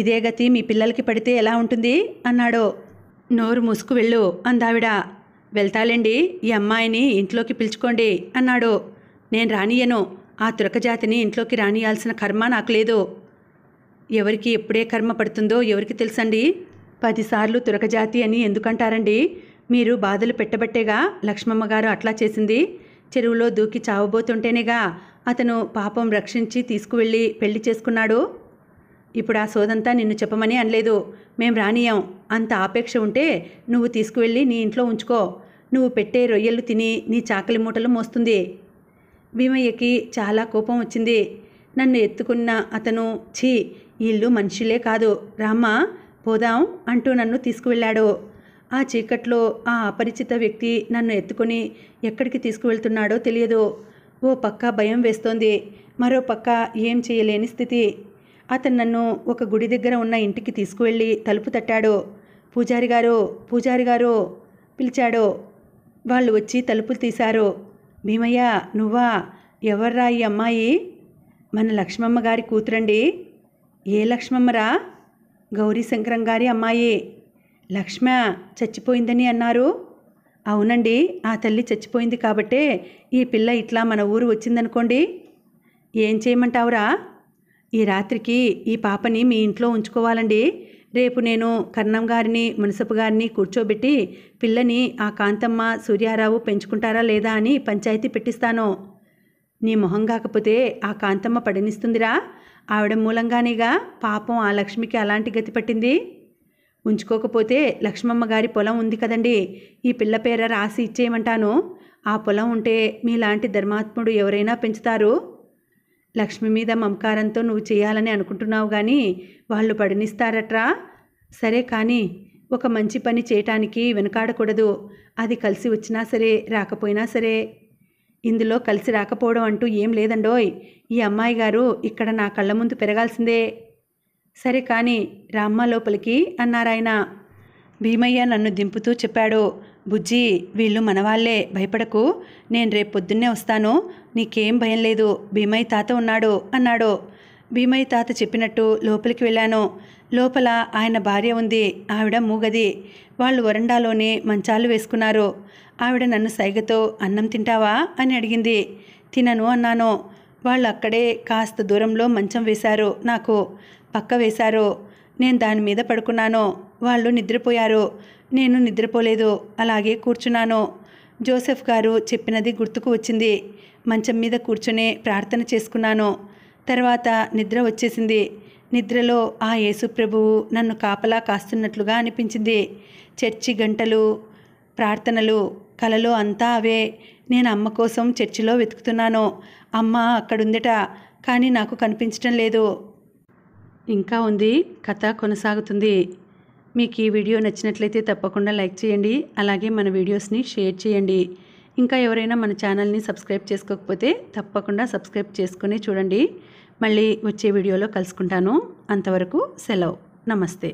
ఇదే గతి మీ పిల్లలకి పడితే ఎలా ఉంటుంది అన్నాడు నోరు మూసుకు వెళ్ళు అందావిడ వెళ్తాలేండి ఈ అమ్మాయిని ఇంట్లోకి పిలుచుకోండి అన్నాడు నేను రానియను ఆ తురకజాతిని ఇంట్లోకి రానియాల్సిన కర్మ నాకు లేదు ఎవరికి ఎప్పుడే కర్మ పడుతుందో ఎవరికి తెలుసండి పదిసార్లు తురకజాతి అని ఎందుకంటారండి మీరు బాధలు పెట్టబట్టేగా లక్ష్మమ్మ గారు అట్లా చేసింది చెరువులో దూకి చావబోతుంటేనేగా అతను పాపం రక్షించి తీసుకువెళ్ళి పెళ్లి చేసుకున్నాడు ఇప్పుడు ఆ సోదంతా నిన్ను చెప్పమని అనలేదు మేం రానియం అంత ఆపేక్ష ఉంటే నువ్వు తీసుకువెళ్ళి నీ ఇంట్లో ఉంచుకో నువ్వు పెట్టే రొయ్యలు తిని నీ చాకలి మూటలు మోస్తుంది భీమయ్యకి చాలా కోపం వచ్చింది నన్ను ఎత్తుకున్న అతను ఛీ వీళ్ళు మనుషులే కాదు రామ్మ పోదాం అంటూ నన్ను తీసుకువెళ్ళాడు ఆ చీకట్లో ఆ అపరిచిత వ్యక్తి నన్ను ఎత్తుకొని ఎక్కడికి తీసుకువెళ్తున్నాడో తెలియదు ఓ పక్క భయం వేస్తోంది మరో పక్క ఏం చేయలేని స్థితి అతను నన్ను ఒక గుడి దగ్గర ఉన్న ఇంటికి తీసుకువెళ్ళి తలుపు తట్టాడు పూజారి గారు పూజారి గారు పిలిచాడు వాళ్ళు వచ్చి తలుపులు తీశారు భీమయ్య నువ్వా ఎవర్రా ఈ అమ్మాయి మన లక్ష్మమ్మ గారి కూతురండి ఏ లక్ష్మమ్మరా గౌరీ శంకరం గారి అమ్మాయి లక్ష్మ చచ్చిపోయిందని అన్నారు అవునండి ఆ తల్లి చచ్చిపోయింది కాబట్టే ఈ పిల్ల ఇట్లా మన ఊరు వచ్చిందనుకోండి ఏం చేయమంటావురా ఈ రాత్రికి ఈ పాపని మీ ఇంట్లో ఉంచుకోవాలండి రేపు నేను కన్నం గారిని మున్సపు గారిని కూర్చోబెట్టి పిల్లని ఆ కాంతమ్మ సూర్యారావు పెంచుకుంటారా లేదా అని పంచాయతీ పెట్టిస్తాను నీ మొహం కాకపోతే ఆ కాంతమ్మ పడనిస్తుందిరా ఆవిడ మూలంగానేగా పాపం ఆ లక్ష్మికి అలాంటి గతి పట్టింది ఉంచుకోకపోతే లక్ష్మమ్మ గారి పొలం ఉంది కదండి ఈ పిల్ల పేర రాసి ఇచ్చేయమంటాను ఆ పొలం ఉంటే మీలాంటి ధర్మాత్ముడు ఎవరైనా పెంచుతారు లక్ష్మి మీద మమకారంతో నువ్వు చేయాలని అనుకుంటున్నావు కానీ వాళ్ళు పడినిస్తారట్రా సరే కానీ ఒక మంచి పని చేయటానికి వెనకాడకూడదు అది కలిసి వచ్చినా సరే రాకపోయినా సరే ఇందులో కలిసి రాకపోవడం అంటూ ఏం లేదండోయ్ ఈ అమ్మాయి గారు ఇక్కడ నా కళ్ళ ముందు పెరగాల్సిందే సరే కానీ రామ్మ లోపలికి అన్నారాయన భీమయ్య నన్ను దింపుతూ చెప్పాడు బుజ్జి వీళ్ళు మనవాళ్లే భయపడకు నేను రేపు పొద్దున్నే వస్తాను నీకేం భయం లేదు భీమయ్య తాత ఉన్నాడు అన్నాడు భీమయ్య తాత చెప్పినట్టు లోపలికి వెళ్ళాను లోపల ఆయన భార్య ఉంది ఆవిడ మూగది వాళ్ళు వరండాలోనే మంచాలు వేసుకున్నారు ఆవిడ నన్ను సైగతో అన్నం తింటావా అని అడిగింది తినను అన్నాను వాళ్ళు అక్కడే కాస్త దూరంలో మంచం వేశారు నాకు పక్క వేశారు నేను దాని మీద పడుకున్నాను వాళ్ళు నిద్రపోయారు నేను నిద్రపోలేదు అలాగే కూర్చున్నాను జోసెఫ్ గారు చెప్పినది గుర్తుకు వచ్చింది మంచం మీద కూర్చునే ప్రార్థన చేసుకున్నాను తర్వాత నిద్ర వచ్చేసింది నిద్రలో ఆ యేసుప్రభువు నన్ను కాపలా కాస్తున్నట్లుగా అనిపించింది చర్చి గంటలు ప్రార్థనలు కలలో అంతా అవే నేను అమ్మ కోసం చర్చిలో వెతుకుతున్నాను అమ్మ అక్కడుందిట కానీ నాకు కనిపించటం లేదు ఇంకా ఉంది కథ కొనసాగుతుంది మీకు ఈ వీడియో నచ్చినట్లయితే తప్పకుండా లైక్ చేయండి అలాగే మన వీడియోస్ని షేర్ చేయండి ఇంకా ఎవరైనా మన ఛానల్ని సబ్స్క్రైబ్ చేసుకోకపోతే తప్పకుండా సబ్స్క్రైబ్ చేసుకుని చూడండి మళ్ళీ వచ్చే వీడియోలో కలుసుకుంటాను అంతవరకు సెలవు నమస్తే